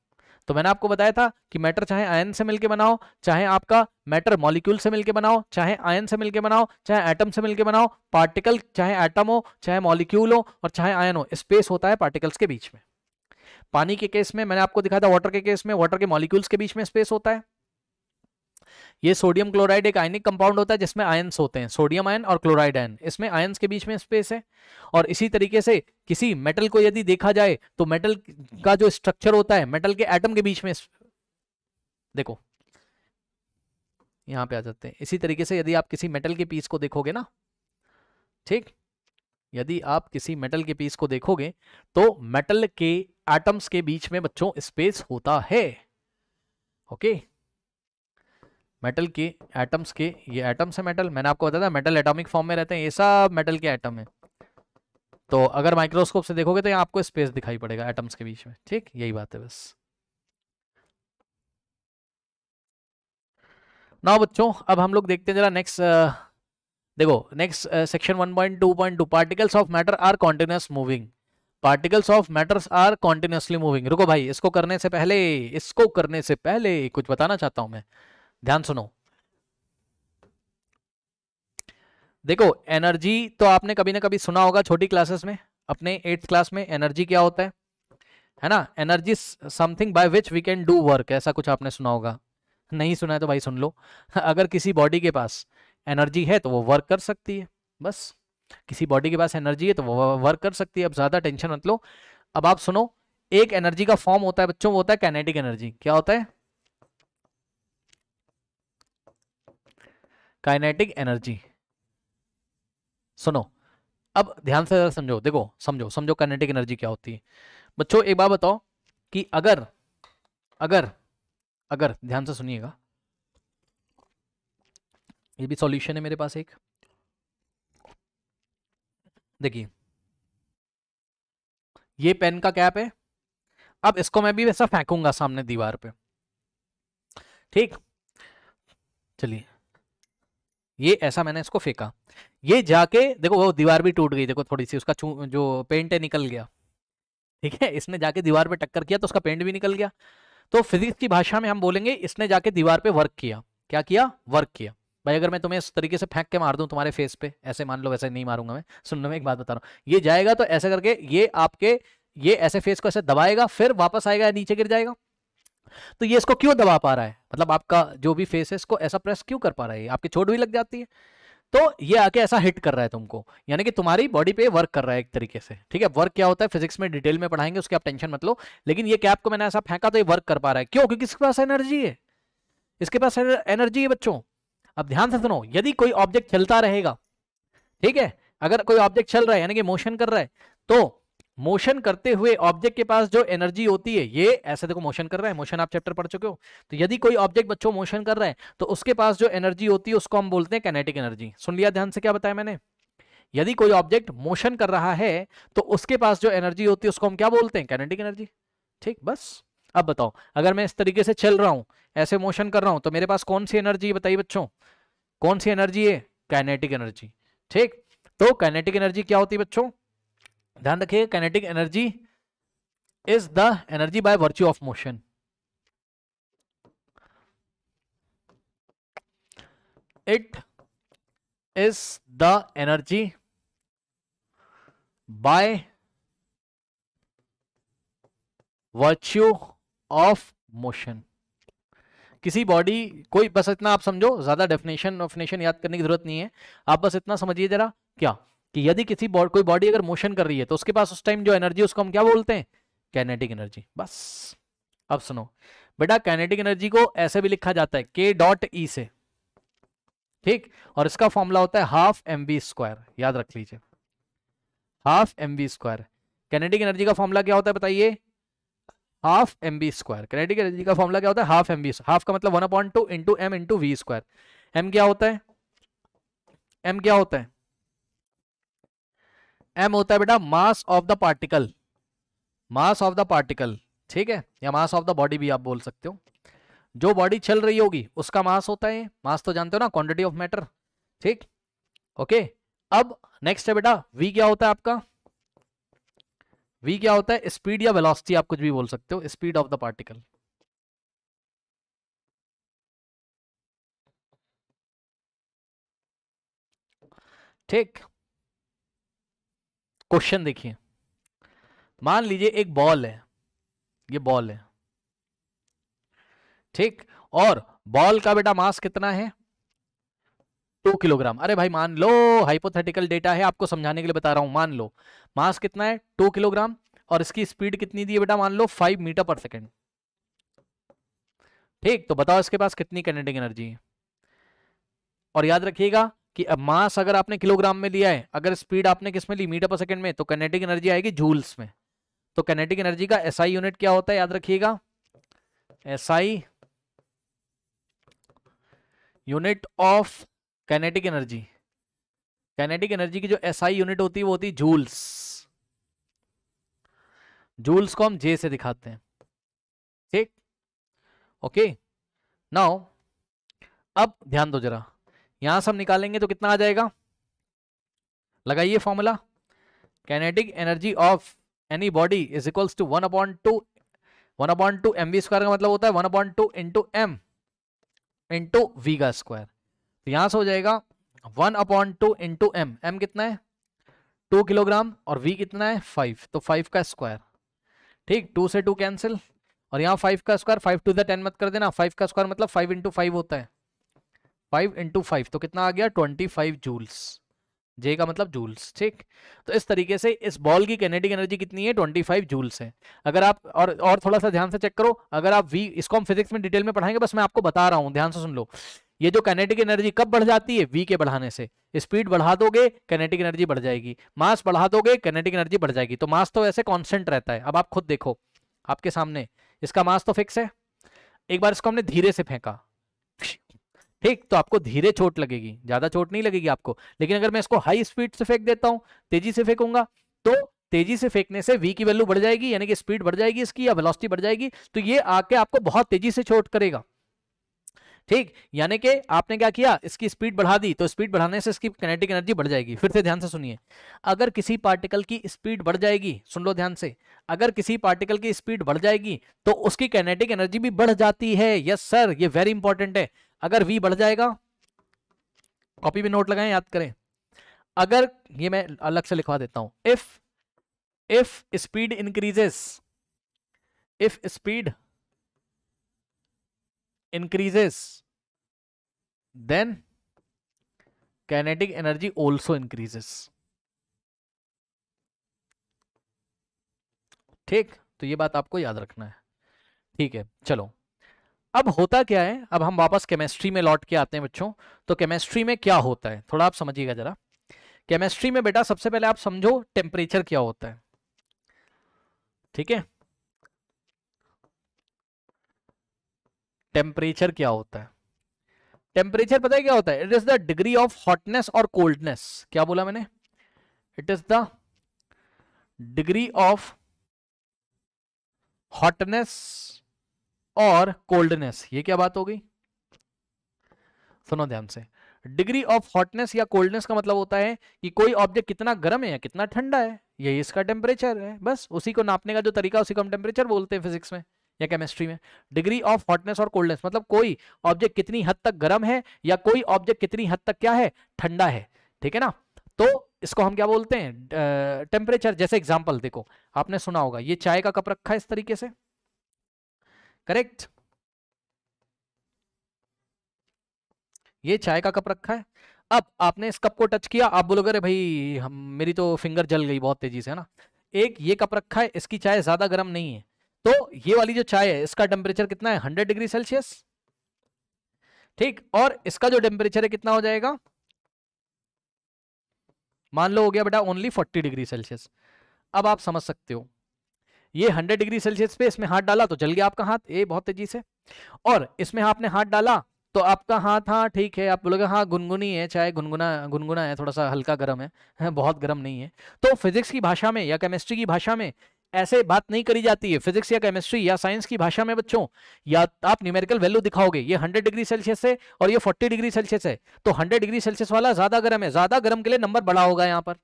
तो मैंने आपको बताया था कि मैटर चाहे आयन से मिलकर बनाओ चाहे आपका मैटर मॉलिक्यूल से मिलकर बनाओ चाहे आयन से मिलकर बनाओ चाहे एटम से मिलकर बनाओ पार्टिकल चाहे एटम हो चाहे मॉलिक्यूल हो और चाहे आयन हो स्पेस होता है पार्टिकल्स के बीच में पानी के केस में मैंने आपको दिखाया था वाटर के केस में वाटर के मॉलिक्यूल्स के बीच में स्पेस होता है ये सोडियम क्लोराइड एक आयनिक कंपाउंड होता है जिसमें आयन्स होते हैं सोडियम आयन और क्लोराइड आयन इसमें आयन्स के बीच में स्पेस है और इसी तरीके से किसी मेटल को यदि देखा जाए तो मेटल का जो स्ट्रक्चर होता है मेटल के एटम के बीच में देखो यहां पे आ जाते हैं इसी तरीके से यदि आप किसी मेटल के पीस को देखोगे ना ठीक यदि आप किसी मेटल के पीस को देखोगे तो मेटल के एटम्स के बीच में बच्चों स्पेस होता है ओके okay? मेटल के एटम्स के ये एटम्स है मेटल मैंने आपको बताया था मेटल एटॉमिक फॉर्म में रहते हैं ये सब मेटल के एटम है तो अगर माइक्रोस्कोप से देखोगे तो यहाँ आपको स्पेस दिखाई पड़ेगा एटम्स के बीच में ठीक यही बात है बस ना बच्चों अब हम लोग देखते हैं जरा नेक्स्ट देखो next section one point point two two particles of matter are continuous moving particles of matters are continuously moving रुको भाई इसको करने से पहले इसको करने से पहले कुछ बताना चाहता हूं मैं ध्यान सुनो देखो एनर्जी तो आपने कभी ना कभी सुना होगा छोटी क्लासेस में अपने एट्थ क्लास में एनर्जी क्या होता है है ना energy something by which we can do work ऐसा कुछ आपने सुना होगा नहीं सुना है तो भाई सुन लो अगर किसी बॉडी के पास एनर्जी है तो वो वर्क कर सकती है बस किसी बॉडी के पास एनर्जी है तो वो वर्क कर सकती है अब ज़्यादा टेंशन मत लो अब आप सुनो एक एनर्जी का फॉर्म होता है बच्चों वो होता है कैनेटिक एनर्जी क्या होता है काइनेटिक एनर्जी सुनो अब ध्यान से समझो देखो समझो समझो काइनेटिक एनर्जी क्या होती है बच्चों एक बात बताओ कि अगर अगर अगर ध्यान से सुनिएगा ये भी सॉल्यूशन है मेरे पास एक देखिए ये पेन का कैप है अब इसको मैं भी वैसा फेंकूंगा सामने दीवार पे ठीक चलिए ये ऐसा मैंने इसको फेंका ये जाके देखो वो दीवार भी टूट गई देखो थोड़ी सी उसका जो पेंट है निकल गया ठीक है इसने जाके दीवार पे टक्कर किया तो उसका पेंट भी निकल गया तो फिजिक्स की भाषा में हम बोलेंगे इसने जाके दीवार पे वर्क किया क्या किया वर्क किया भाई अगर मैं तुम्हें इस तरीके से फेंक के मार दूं तुम्हारे फेस पे ऐसे मान लो वैसे नहीं मारूंगा मैं सुनने में एक बात बता रहा हूँ ये जाएगा तो ऐसे करके ये आपके ये ऐसे फेस को ऐसे दबाएगा फिर वापस आएगा नीचे गिर जाएगा तो ये इसको क्यों दबा पा रहा है मतलब आपका जो भी फेस है इसको ऐसा प्रेस क्यों कर पा रहा है आपकी चोट भी लग जाती है तो ये आके ऐसा हिट कर रहा है तुमको यानी कि तुम्हारी बॉडी पे वर्क कर रहा है एक तरीके से ठीक है वर्क क्या होता है फिजिक्स में डिटेल में पढ़ाएंगे उसके आप टेंशन मत लो लेकिन ये कैप को मैंने ऐसा फेंका तो ये वर्क कर पा रहा है क्यों क्योंकि इसके पास एनर्जी है इसके पास एनर्जी है बच्चों अब ध्यान से सुनो यदि कोई ऑब्जेक्ट चलता रहेगा ठीक है अगर कोई ऑब्जेक्ट चल रहा है यानी कि मोशन कर रहा है तो मोशन करते हुए ऑब्जेक्ट के पास जो एनर्जी होती है ये ऐसे देखो मोशन कर रहा है मोशन आप चैप्टर पढ़ चुके हो तो यदि कोई ऑब्जेक्ट बच्चों मोशन कर रहा है तो उसके पास जो एनर्जी होती है उसको हम बोलते हैं कैनेटिक एनर्जी सुन लिया ध्यान से क्या बताया मैंने यदि कोई ऑब्जेक्ट मोशन कर रहा है तो उसके पास जो एनर्जी होती है उसको हम क्या बोलते हैं कैनेटिक एनर्जी ठीक बस अब बताओ अगर मैं इस तरीके से चल रहा हूं ऐसे मोशन कर रहा हूं तो मेरे पास कौन सी एनर्जी बताइए बच्चों कौन सी एनर्जी है कैनेटिक एनर्जी ठीक तो कैनेटिक एनर्जी क्या होती है बच्चों ध्यान रखिए kinetic energy is the energy by virtue of motion it is the energy by virtue of motion किसी बॉडी कोई बस इतना आप समझो ज्यादा डेफिनेशन ऑफिनेशन याद करने की जरूरत नहीं है आप बस इतना समझिए जरा क्या कि यदि किसी बॉड, कोई बॉडी अगर मोशन कर रही है तो उसके पास उस टाइम जो एनर्जी उसको हम क्या बोलते हैं कैनेटिक एनर्जी बस अब सुनो बेटा कैनेटिक एनर्जी को ऐसे भी लिखा जाता है के डॉट ई से ठीक और इसका फॉर्मूला होता है हाफ एम वी स्क्वायर याद रख लीजिए half M V square kinetic energy का फॉर्मूला क्या होता है बताइए half M B square kinetic energy का फॉर्मूला क्या होता है हाफ एम बी हाफ का मतलब one upon two into M into V square M क्या होता है एम क्या होता है एम होता है बेटा mass of the particle mass of the particle ठीक है या मास ऑफ द बॉडी भी आप बोल सकते हो जो बॉडी चल रही होगी उसका मास होता है मास तो जानते हो ना क्वांटिटी ऑफ मैटर ठीक ओके अब नेक्स्ट है बेटा वी क्या होता है आपका वी क्या होता है स्पीड या वेलोसिटी आप कुछ भी बोल सकते हो स्पीड ऑफ द पार्टिकल ठीक क्वेश्चन देखिए मान लीजिए एक बॉल है ये बॉल है ठीक और बॉल का बेटा मास कितना है टू किलोग्राम अरे भाई मान लो हाइपोथेटिकल डेटा है आपको समझाने के लिए बता रहा हूं मान लो मास कितना है टू किलोग्राम और इसकी स्पीड कितनी दी है बेटा मान लो फाइव मीटर पर सेकेंड ठीक तो बताओ इसके पास कितनी कैनेटिक एनर्जी है और याद रखिएगा कि अब मास अगर आपने किलोग्राम में लिया है अगर स्पीड आपने किसमें ली मीटर पर सेकंड में तो कैनेटिक एनर्जी आएगी जूल्स में तो कैनेटिक एनर्जी का एसआई यूनिट क्या होता है याद रखिएगा S SI unit of kinetic energy kinetic energy की जो एस SI यूनिट होती है वो होती जूल्स जूल्स को हम जे से दिखाते हैं ठीक ओके नाउ अब ध्यान दो जरा यहां से हम निकालेंगे तो कितना आ जाएगा लगाइए formula kinetic energy of any body is equals to one upon two one upon two M B square का मतलब होता है one upon two into M into V का स्क्वायर तो यहां से हो जाएगा one upon two into M M कितना है टू किलोग्राम और वी कितना है फाइव तो फाइव का स्क्वायर ठीक टू से टू कैंसिल और यहाँ फाइव का square five two the ten मत कर देना फाइव का स्क्वायर मतलब फाइव इंटू फाइव होता है फाइव इंटू फाइव तो कितना आ गया ट्वेंटी फाइव जूल्स जे का मतलब जूल्स ठीक तो इस तरीके से इस बॉल की कैनेटिक एनर्जी कितनी है ट्वेंटी फाइव जूल्स है अगर आप और और थोड़ा सा ध्यान से चेक करो अगर आप वी इसको हम फिजिक्स में डिटेल में पढ़ाएंगे बस मैं आपको बता रहा हूँ ध्यान से सुन लो ये जो कैनेटिक एनर्जी कब बढ़ जाती है वी के बढ़ाने से स्पीड बढ़ा दोगे कैनेटिक एनर्जी बढ़ जाएगी मास बढ़ा दोगे कैनेटिक एनर्जी बढ़ जाएगी तो मास तो वैसे कॉन्स्टेंट रहता है अब आप खुद देखो आपके सामने इसका मास तो फिक्स है एक बार इसको हमने धीरे से फेंका ठीक तो आपको धीरे चोट लगेगी ज्यादा चोट नहीं लगेगी आपको लेकिन अगर मैं इसको हाई स्पीड से फेंक देता हूं तेजी से फेंकूंगा तो तेजी से फेंकने से वी की वैल्यू बढ़ जाएगी यानी कि स्पीड बढ़ जाएगी इसकी या वेलोसिटी बढ़ जाएगी तो ये आके आपको बहुत तेजी से चोट करेगा ठीक यानी कि आपने क्या किया इसकी स्पीड बढ़ा दी तो स्पीड बढ़ाने से इसकी कनेटिक एनर्जी बढ़ जाएगी फिर से ध्यान से सुनिए अगर किसी पार्टिकल की स्पीड बढ़ जाएगी सुन लो ध्यान से अगर किसी पार्टिकल की स्पीड बढ़ जाएगी तो उसकी कैनेटिक एनर्जी भी बढ़ जाती है यस सर ये वेरी इंपॉर्टेंट है अगर वी बढ़ जाएगा कॉपी में नोट लगाएं याद करें अगर ये मैं अलग से लिखवा देता हूं if if speed increases if speed increases then kinetic energy also increases ठीक तो ये बात आपको याद रखना है ठीक है चलो अब होता क्या है अब हम वापस केमिस्ट्री में लौट के आते हैं बच्चों तो केमिस्ट्री में क्या होता है थोड़ा आप समझिएगा जरा केमिस्ट्री में बेटा सबसे पहले आप समझो टेम्परेचर क्या होता है ठीक है टेम्परेचर क्या होता है टेम्परेचर पता है क्या होता है it is the degree of hotness और कोल्डनेस क्या बोला मैंने it is the degree of hotness और कोल्डनेस ये क्या बात हो गई सुनो ध्यान से डिग्री ऑफ हॉटनेस या कोल्डनेस का मतलब होता है कि कोई ऑब्जेक्ट कितना गर्म है या कितना ठंडा है यही इसका टेम्परेचर है बस उसी को नापने का जो तरीका उसी को हम टेम्परेचर बोलते हैं फिजिक्स में या केमिस्ट्री में डिग्री ऑफ हॉटनेस और कोल्डनेस मतलब कोई ऑब्जेक्ट कितनी हद तक गर्म है या कोई ऑब्जेक्ट कितनी हद तक क्या है ठंडा है ठीक है ना तो इसको हम क्या बोलते हैं टेम्परेचर जैसे एग्जाम्पल देखो आपने सुना होगा ये चाय का कप रखा है इस तरीके से करेक्ट ये चाय का कप रखा है अब आपने इस कप को टच किया आप बोलोगे अरे भाई हम मेरी तो फिंगर जल गई बहुत तेजी से है ना एक ये कप रखा है इसकी चाय ज्यादा गर्म नहीं है तो ये वाली जो चाय है इसका टेम्परेचर कितना है हंड्रेड डिग्री सेल्सियस ठीक और इसका जो टेम्परेचर है कितना हो जाएगा मान लो हो गया बेटा ओनली फोर्टी डिग्री सेल्सियस अब आप समझ सकते हो ये 100 डिग्री सेल्सियस पे इसमें हाथ डाला तो जल गया आपका हाथ ये बहुत तेजी से और इसमें आपने हाथ डाला तो आपका हाथ हाँ ठीक है आप बोलोगे हाँ गुनगुनी है चाहे गुनगुना गुनगुना है थोड़ा सा हल्का गर्म है बहुत गर्म नहीं है तो फिजिक्स की भाषा में या केमिस्ट्री की भाषा में ऐसे बात नहीं करी जाती है फिजिक्स या केमिस्ट्री या साइंस की भाषा में बच्चों या आप न्यूमेरिकल वैल्यू दिखाओगे ये 100 डिग्री सेल्सियस है और ये 40 डिग्री सेल्सियस है तो 100 डिग्री सेल्सियस वाला ज्यादा गर्म है ज्यादा गर्म के लिए नंबर बड़ा होगा यहाँ पर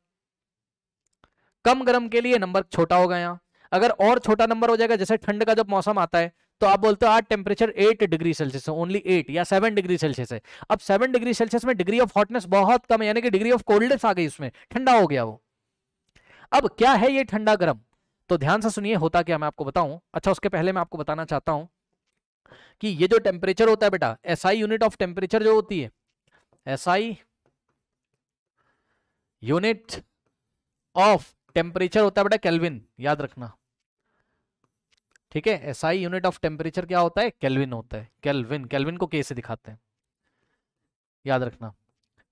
कम गर्म के लिए नंबर छोटा होगा यहाँ अगर और छोटा नंबर हो जाएगा जैसे ठंड का जब मौसम आता है तो आप बोलते हो आज टेम्परेचर एट डिग्री सेल्सियस है ओनली एट या सेवन डिग्री सेल्सियस है अब सेवन डिग्री सेल्सियस में डिग्री ऑफ हॉटनेस बहुत कम है यानी कि डिग्री ऑफ कोल्डनेस आ गई उसमें ठंडा हो गया वो अब क्या है ये ठंडा गर्म तो ध्यान से सुनिए होता क्या मैं आपको बताऊं अच्छा उसके पहले मैं आपको बताना चाहता हूं कि ये जो टेम्परेचर होता है बेटा एसआई यूनिट ऑफ टेम्परेचर जो होती है एसआई यूनिट ऑफ टेम्परेचर होता है बेटा कैलविन याद रखना ठीक है S I unit of temperature क्या होता है कैलविन होता है कैलविन कैलविन को कैसे दिखाते हैं याद रखना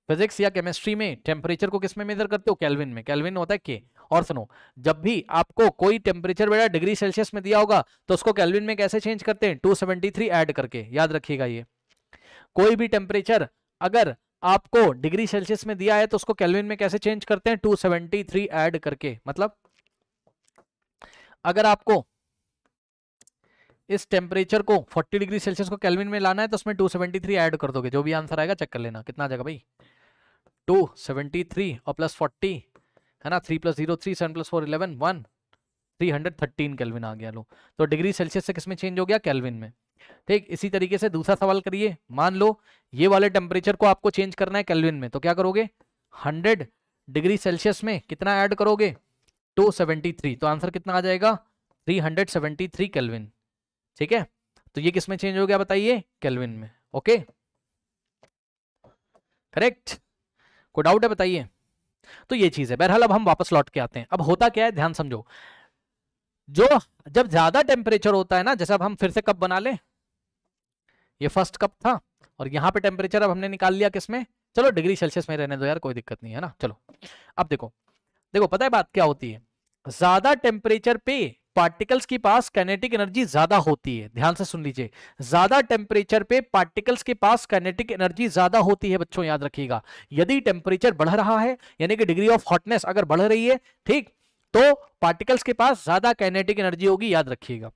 फिजिक्स या केमिस्ट्री में टेम्परेचर को किसमें मेजर करते हो कैलविन में कैलविन होता है के और सुनो जब भी आपको कोई टेम्परेचर बेटा डिग्री सेल्सियस में दिया होगा तो उसको कैलविन में कैसे चेंज करते हैं 273 ऐड करके याद रखिएगा ये कोई भी टेम्परेचर अगर आपको डिग्री सेल्सियस में दिया है तो उसको कैलविन में कैसे चेंज करते हैं 273 ऐड करके मतलब अगर आपको इस टेम्परेचर को 40 डिग्री सेल्सियस को कैलविन में लाना है तो उसमें 273 ऐड कर दोगे जो भी आंसर आएगा चेक कर लेना कितना आ जाएगा भाई 273 और प्लस 40 है ना 3 plus zero three seven plus four eleven one three hundred thirteen kelvin आ गया लो तो डिग्री सेल्सियस से किसमें चेंज हो गया कैलविन में ठीक इसी तरीके से दूसरा सवाल करिए मान लो ये वाले टेम्परेचर को आपको चेंज करना है कैलविन में तो क्या करोगे हंड्रेड डिग्री सेल्सियस में कितना ऐड करोगे 273 तो आंसर कितना आ जाएगा 373 हंड्रेड ठीक है तो ये किस में चेंज हो गया बताइए कैलविन में ओके करेक्ट कोई डाउट है बताइए तो ये चीज है बहरहाल अब हम वापस लौट के आते हैं अब होता क्या है ध्यान समझो जो जब ज्यादा टेम्परेचर होता है ना जैसे अब हम फिर से कब बना लें ये फर्स्ट कप था और यहाँ पे टेम्परेचर अब हमने निकाल लिया किसमें चलो डिग्री सेल्सियस में रहने दो यार कोई दिक्कत नहीं है ना चलो अब देखो देखो पता है बात क्या होती है ज्यादा टेम्परेचर पे पार्टिकल्स के पास कैनेटिक एनर्जी ज्यादा होती है ध्यान से सुन लीजिए ज्यादा टेम्परेचर पे पार्टिकल्स के पास कैनेटिक एनर्जी ज्यादा होती है बच्चों याद रखिएगा यदि टेम्परेचर बढ़ रहा है यानी कि डिग्री ऑफ हॉटनेस अगर बढ़ रही है ठीक तो पार्टिकल्स के पास ज्यादा कैनेटिक एनर्जी होगी याद रखिएगा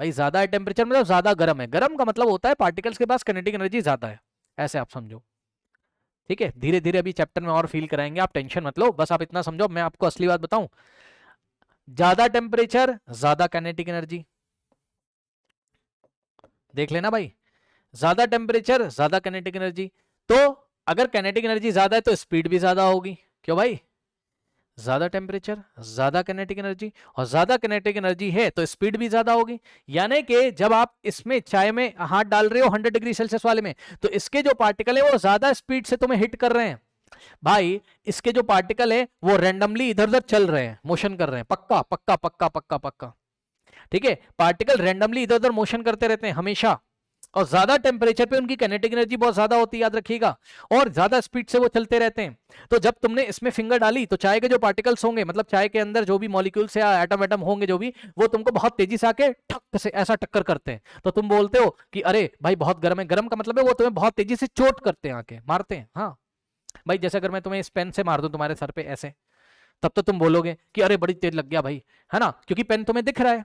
भाई ज्यादा टेम्परेचर मतलब ज्यादा गर्म है गर्म का मतलब होता है पार्टिकल्स के पास कनेटिक एनर्जी ज्यादा है ऐसे आप समझो ठीक है धीरे धीरे अभी चैप्टर में और फील कराएंगे आप टेंशन मतलब बस आप इतना समझो मैं आपको असली बात बताऊं ज्यादा टेम्परेचर ज्यादा कैनेटिक एनर्जी देख लेना भाई ज्यादा टेम्परेचर ज्यादा कैनेटिक एनर्जी तो अगर कैनेटिक एनर्जी ज्यादा है तो स्पीड भी ज्यादा होगी क्यों भाई ज़्यादा टेम्परेचर ज़्यादा कैनेटिक एनर्जी और ज़्यादा कैनेटिक एनर्जी है तो स्पीड भी ज़्यादा होगी यानी कि जब आप इसमें चाय में हाथ डाल रहे हो 100 डिग्री सेल्सियस वाले में तो इसके जो पार्टिकल है वो ज़्यादा स्पीड से तुम्हें हिट कर रहे हैं भाई इसके जो पार्टिकल है वो रेंडमली इधर उधर चल रहे हैं मोशन कर रहे हैं पक्का पक्का पक्का पक्का पक्का ठीक है पार्टिकल रेंडमली इधर उधर मोशन करते रहते हैं हमेशा और ज्यादा टेम्परेचर पे उनकी कैनेटिक एनर्जी बहुत ज्यादा होती है याद रखिएगा और ज्यादा स्पीड से वो चलते रहते हैं तो जब तुमने इसमें फिंगर डाली तो चाय के जो पार्टिकल्स होंगे मतलब चाय के अंदर जो भी मॉलिक्यूल्स या एटम एटम होंगे जो भी वो तुमको बहुत तेजी से आके ठक से ऐसा टक्कर करते हैं तो तुम बोलते हो कि अरे भाई बहुत गर्म है गर्म का मतलब है वो तुम्हें बहुत तेजी से चोट करते हैं आके मारते हैं हाँ भाई जैसे अगर मैं तुम्हें इस पेन से मार दू तुम्हारे सर पे ऐसे तब तो तुम बोलोगे कि अरे बड़ी तेज लग गया भाई है ना क्योंकि पेन तुम्हें दिख रहा है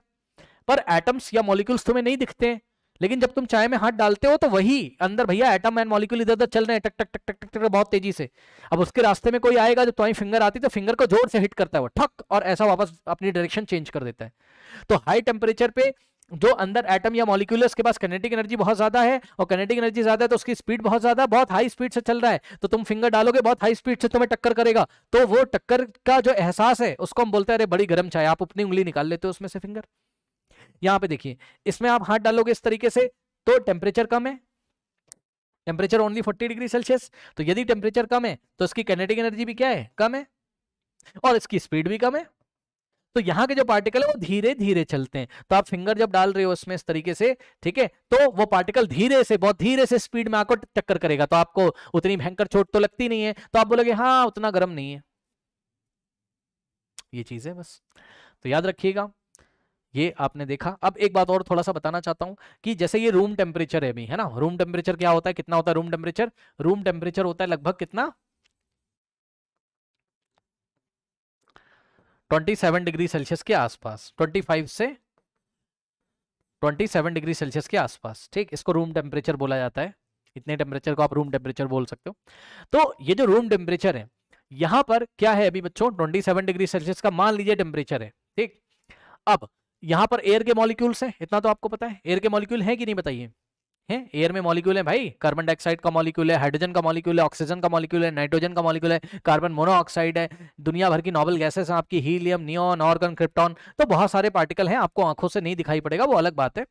पर एटम्स या मॉलिक्यूल्स तुम्हें नहीं दिखते हैं लेकिन जब तुम चाय में हाथ डालते हो तो वही अंदर भैया एटम एंड मॉलिक्यूल इधर उधर चल रहे हैं टक टक टक टक टक टक बहुत तेजी से अब उसके रास्ते में कोई आएगा जो तुम्हारी फिंगर आती तो फिंगर को जोर से हिट करता है वो ठक और ऐसा वापस अपनी डायरेक्शन चेंज कर देता है तो हाई टेम्परेचर पे जो अंदर एटम या मॉलिक्यूल है उसके पास कनेटिक एनर्जी बहुत ज्यादा है और कनेटिक एनर्जी ज्यादा है तो उसकी स्पीड बहुत ज्यादा बहुत हाई स्पीड से चल रहा है तो तुम फिंगर डालोगे बहुत हाई स्पीड से तुम्हें टक्कर करेगा तो वो टक्कर का जो एहसास है उसको हम बोलते हैं अरे बड़ी गर्म चाय आप अपनी उंगली निकाल लेते हो उसमें से फिंगर यहां पे देखिए इसमें आप हाथ डालोगे इस तरीके से तो टेम्परेचर कम है टेम्परेचर ओनली 40 डिग्री सेल्सियस तो यदि टेम्परेचर कम है तो इसकी कैनेटिक एनर्जी भी क्या है कम है और इसकी स्पीड भी कम है तो यहाँ के जो पार्टिकल है वो धीरे धीरे चलते हैं तो आप फिंगर जब डाल रहे हो इसमें इस तरीके से ठीक है तो वो पार्टिकल धीरे से बहुत धीरे से स्पीड में आकर टक्कर करेगा तो आपको उतनी भयंकर चोट तो लगती नहीं है तो आप बोलोगे हाँ उतना गर्म नहीं है ये चीज है बस तो याद रखिएगा ये आपने देखा अब एक बात और थोड़ा सा बताना चाहता हूं कि जैसे ये रूम टेम्परेचर है भी है ना रूम टेम्परेचर क्या होता है कितना होता है रूम टेम्परेचर रूम टेम्परेचर होता है लगभग कितना 27 डिग्री सेल्सियस के आसपास 25 से 27 डिग्री सेल्सियस के आसपास ठीक इसको रूम टेम्परेचर बोला जाता है इतने टेम्परेचर को आप रूम टेम्परेचर बोल सकते हो तो ये जो रूम टेम्परेचर है यहां पर क्या है अभी बच्चों 27 डिग्री सेल्सियस का मान लीजिए टेम्परेचर है ठीक अब यहां पर एयर के मॉलिक्यूल्स हैं इतना तो आपको पता है एयर के मॉलिक्यूल हैं कि नहीं बताइए हैं एयर में मॉलिक्यूल है भाई कार्बन डाइऑक्साइड का मॉलिक्यूल है हाइड्रोजन का मॉलिक्यूल है ऑक्सीजन का मॉलिक्यूल है नाइट्रोजन का मॉलिक्यूल है कार्बन मोनोऑक्साइड है दुनिया भर की नॉबल गैसेस हैं आपकी हीलियम नियोन ऑर्गन क्रिप्टॉन तो बहुत सारे पार्टिकल हैं आपको आंखों से नहीं दिखाई पड़ेगा वो अलग बात है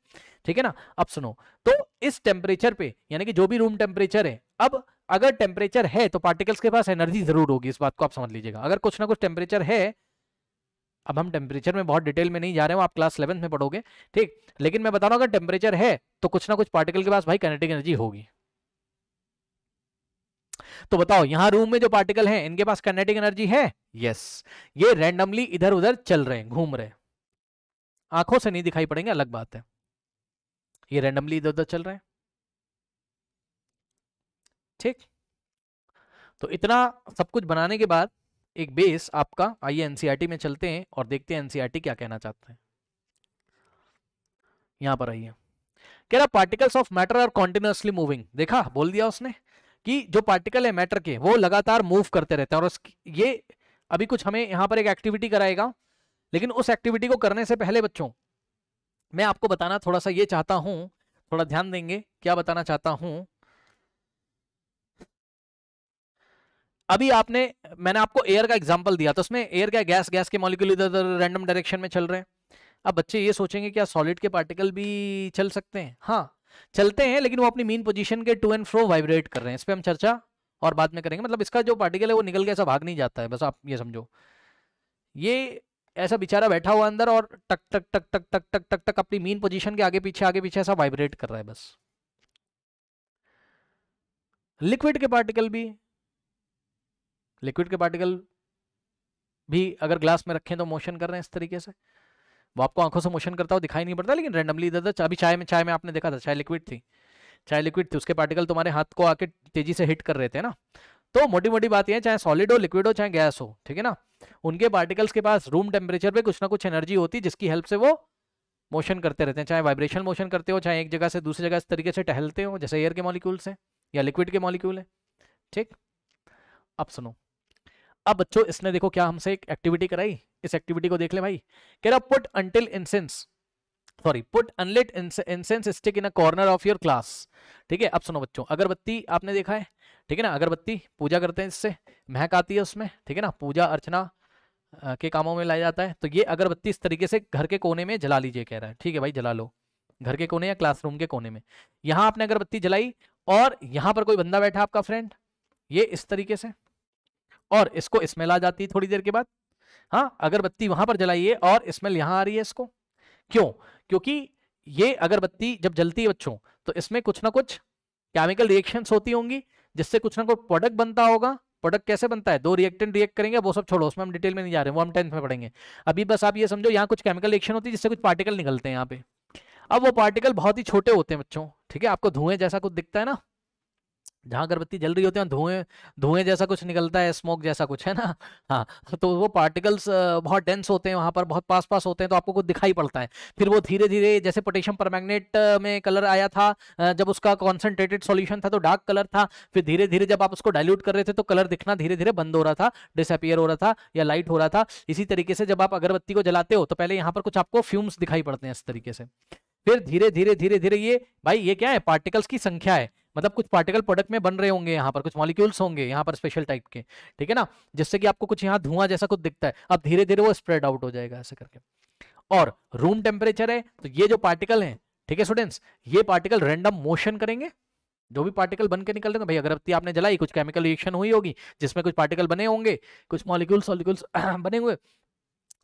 ठीक है ना अब सुनो तो इस टेम्परेचर पे यानी कि जो भी रूम टेम्परेचर है अब अगर टेम्परेचर है तो पार्टिकल्स के पास एनर्जी जरूर होगी इस बात को आप समझ लीजिएगा अगर कुछ ना कुछ टेम्परेचर है अब हम टेम्परेचर में बहुत डिटेल में नहीं जा रहे हो आप क्लास इलेवंथ में पढ़ोगे ठीक लेकिन मैं बता रहा हूँ अगर टेम्परेचर है तो कुछ ना कुछ पार्टिकल के पास भाई कनेटिक एनर्जी होगी तो बताओ यहां रूम में जो पार्टिकल हैं इनके पास कनेटिक एनर्जी है यस ये रैंडमली इधर उधर चल रहे हैं घूम रहे आंखों से नहीं दिखाई पड़ेंगे अलग बात है ये रैंडमली इधर उधर चल रहे हैं ठीक तो इतना सब कुछ बनाने के बाद एक बेस आपका आइए एनसीईआरटी e में चलते हैं और देखते हैं एनसीईआरटी e क्या कहना चाहते हैं यहां पर आइए कह रहा particles of matter are continuously moving देखा बोल दिया उसने कि जो पार्टिकल है मैटर के वो लगातार मूव करते रहते हैं और ये अभी कुछ हमें यहां पर एक एक्टिविटी कराएगा लेकिन उस एक्टिविटी को करने से पहले बच्चों मैं आपको बताना थोड़ा सा ये चाहता हूं थोड़ा ध्यान देंगे क्या बताना चाहता हूं अभी आपने मैंने आपको एयर का एग्जाम्पल दिया तो उसमें एयर क्या गैस गैस के मॉलिक्यूल इधर उधर रैंडम डायरेक्शन में चल रहे हैं अब बच्चे ये सोचेंगे क्या सॉलिड के पार्टिकल भी चल सकते हैं हाँ चलते हैं लेकिन वो अपनी मीन पोजीशन के टू एंड फ्रो वाइब्रेट कर रहे हैं इस पर हम चर्चा और बाद में करेंगे मतलब इसका जो पार्टिकल है वो निकल के ऐसा भाग नहीं जाता है बस आप ये समझो ये ऐसा बेचारा बैठा हुआ अंदर और टक टक टक टक टक टक टक टक अपनी मीन पोजीशन के आगे पीछे आगे पीछे ऐसा वाइब्रेट कर रहा है बस लिक्विड के पार्टिकल भी लिक्विड के पार्टिकल भी अगर ग्लास में रखें तो मोशन कर रहे हैं इस तरीके से वो आपको आंखों से मोशन करता हो दिखाई नहीं पड़ता लेकिन रेंडमली इधर उधर अभी चाय में चाय में आपने देखा था चाय लिक्विड थी चाय लिक्विड थी उसके पार्टिकल तुम्हारे हाथ को आके तेजी से हिट कर रहे थे ना तो मोटी मोटी बात यह चाहे सॉलिड हो लिक्विड हो चाहे गैस हो ठीक है ना उनके पार्टिकल्स के पास रूम टेम्परेचर पर कुछ ना कुछ एनर्जी होती जिसकी हेल्प से वो मोशन करते रहते हैं चाहे वाइब्रेशन मोशन करते हो चाहे एक जगह से दूसरी जगह इस तरीके से टहलते हो जैसे एयर के मॉलिक्यूल्स हैं या लिक्विड के मॉलिक्यूल हैं ठीक अब सुनो अब बच्चों इसने देखो क्या हमसे एक एक्टिविटी कराई इस एक्टिविटी को देख ले भाई कह रहा put until incense sorry put unlit incense stick in a corner of your class ठीक है अब सुनो बच्चों अगरबत्ती आपने देखा है ठीक है ना अगरबत्ती पूजा करते हैं इससे महक आती है उसमें ठीक है ना पूजा अर्चना के कामों में लाया जाता है तो ये अगरबत्ती इस तरीके से घर के कोने में जला लीजिए कह रहा है ठीक है भाई जला लो घर के कोने या क्लासरूम के कोने में यहां आपने अगरबत्ती जलाई और यहां पर कोई बंदा बैठा आपका फ्रेंड ये इस तरीके से और इसको स्मेल आ जाती है थोड़ी देर के बाद हाँ अगरबत्ती वहां पर जलाइए और स्मेल यहां आ रही है इसको क्यों क्योंकि ये अगरबत्ती जब जलती है बच्चों तो इसमें कुछ ना कुछ केमिकल रिएक्शंस होती होंगी जिससे कुछ ना कुछ प्रोडक्ट बनता होगा प्रोडक्ट कैसे बनता है दो रिएक्टेंट रिएक्ट करेंगे वो सब छोड़ो उसमें हम डिटेल में नहीं जा रहे वो हम टेंथ में पढ़ेंगे अभी बस आप ये समझो यहाँ कुछ केमिकल रिएक्शन होती है जिससे कुछ पार्टिकल निकलते हैं यहाँ पे अब वो पार्टिकल बहुत ही छोटे होते हैं बच्चों ठीक है आपको धुएं जैसा कुछ दिखता है ना जहाँ अगरबत्ती जल रही होती है धुएं धुएं जैसा कुछ निकलता है स्मोक जैसा कुछ है ना हाँ तो वो पार्टिकल्स बहुत डेंस होते हैं वहाँ पर बहुत पास पास होते हैं तो आपको कुछ दिखाई पड़ता है फिर वो धीरे धीरे जैसे पोटेशियम पर में कलर आया था जब उसका कॉन्सेंट्रेटेड सोल्यूशन था तो डार्क कलर था फिर धीरे धीरे जब आप उसको डायल्यूट कर रहे थे तो कलर दिखना धीरे धीरे बंद हो रहा था डिसअपियर हो रहा था या लाइट हो रहा था इसी तरीके से जब आप अगरबत्ती को जलाते हो तो पहले यहाँ पर कुछ आपको फ्यूम्स दिखाई पड़ते हैं इस तरीके से फिर धीरे धीरे धीरे धीरे ये भाई ये क्या है पार्टिकल्स की संख्या है मतलब कुछ पार्टिकल प्रोडक्ट में बन रहे होंगे यहाँ पर कुछ मॉलिक्यूल्स होंगे यहाँ पर स्पेशल टाइप के ठीक है ना जिससे कि आपको कुछ यहाँ धुआं जैसा कुछ दिखता है अब धीरे धीरे वो स्प्रेड आउट हो जाएगा ऐसे करके और रूम टेम्परेचर है तो ये जो पार्टिकल है ठीक है स्टूडेंट्स ये पार्टिकल रेंडम मोशन करेंगे जो भी पार्टिकल बन के निकल रहे हैं भाई अगरबत्ती आपने जलाई कुछ केमिकल रिएक्शन हुई होगी जिसमें कुछ पार्टिकल बने होंगे कुछ मॉलिक्यूल्स मॉलिक्यूल्स बने हुए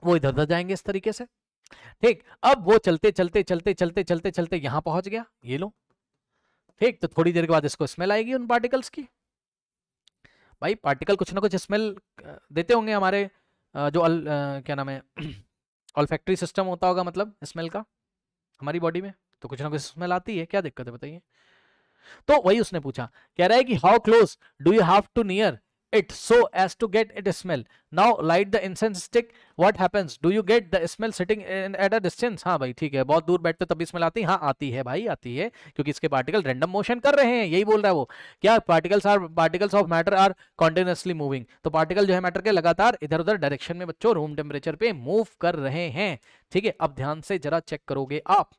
वो इधर उधर जाएंगे इस तरीके से ठीक अब वो चलते चलते चलते चलते चलते चलते यहां पहुंच गया ये लो ठीक तो थोड़ी देर के बाद इसको स्मेल आएगी उन पार्टिकल्स की भाई पार्टिकल कुछ ना कुछ स्मेल देते होंगे हमारे जो अल क्या नाम है ऑलफैक्ट्री सिस्टम होता होगा मतलब स्मेल का हमारी बॉडी में तो कुछ ना कुछ स्मेल आती है क्या दिक्कत है बताइए तो वही उसने पूछा कह रहा है कि how close do you have to near it so as to get it smell now light the incense stick what happens do you get the smell sitting in, at a distance हाँ भाई ठीक है बहुत दूर बैठते तो तभी smell आती हाँ आती है भाई आती है क्योंकि इसके पार्टिकल रैंडम मोशन कर रहे हैं यही बोल रहा है वो क्या particles are particles of matter are continuously moving तो पार्टिकल जो है मैटर के लगातार इधर उधर डायरेक्शन में बच्चों रूम टेम्परेचर पे मूव कर रहे हैं ठीक है अब ध्यान से जरा चेक करोगे आप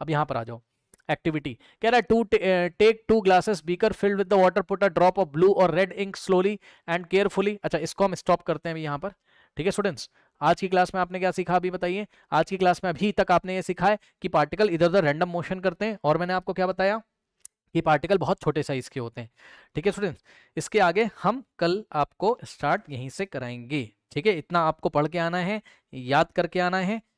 अब यहाँ पर आ जाओ एक्टिविटी कह रहा है to take two glasses beaker filled with the water put a drop of blue और red ink slowly and carefully अच्छा इसको हम स्टॉप करते हैं यहाँ पर ठीक है स्टूडेंट्स आज की क्लास में आपने क्या सीखा अभी बताइए आज की क्लास में अभी तक आपने ये सीखा है कि पार्टिकल इधर उधर रैंडम मोशन करते हैं और मैंने आपको क्या बताया कि पार्टिकल बहुत छोटे साइज के होते हैं ठीक है स्टूडेंट्स इसके आगे हम कल आपको स्टार्ट यहीं से कराएंगे ठीक है इतना आपको पढ़ के आना है याद करके आना है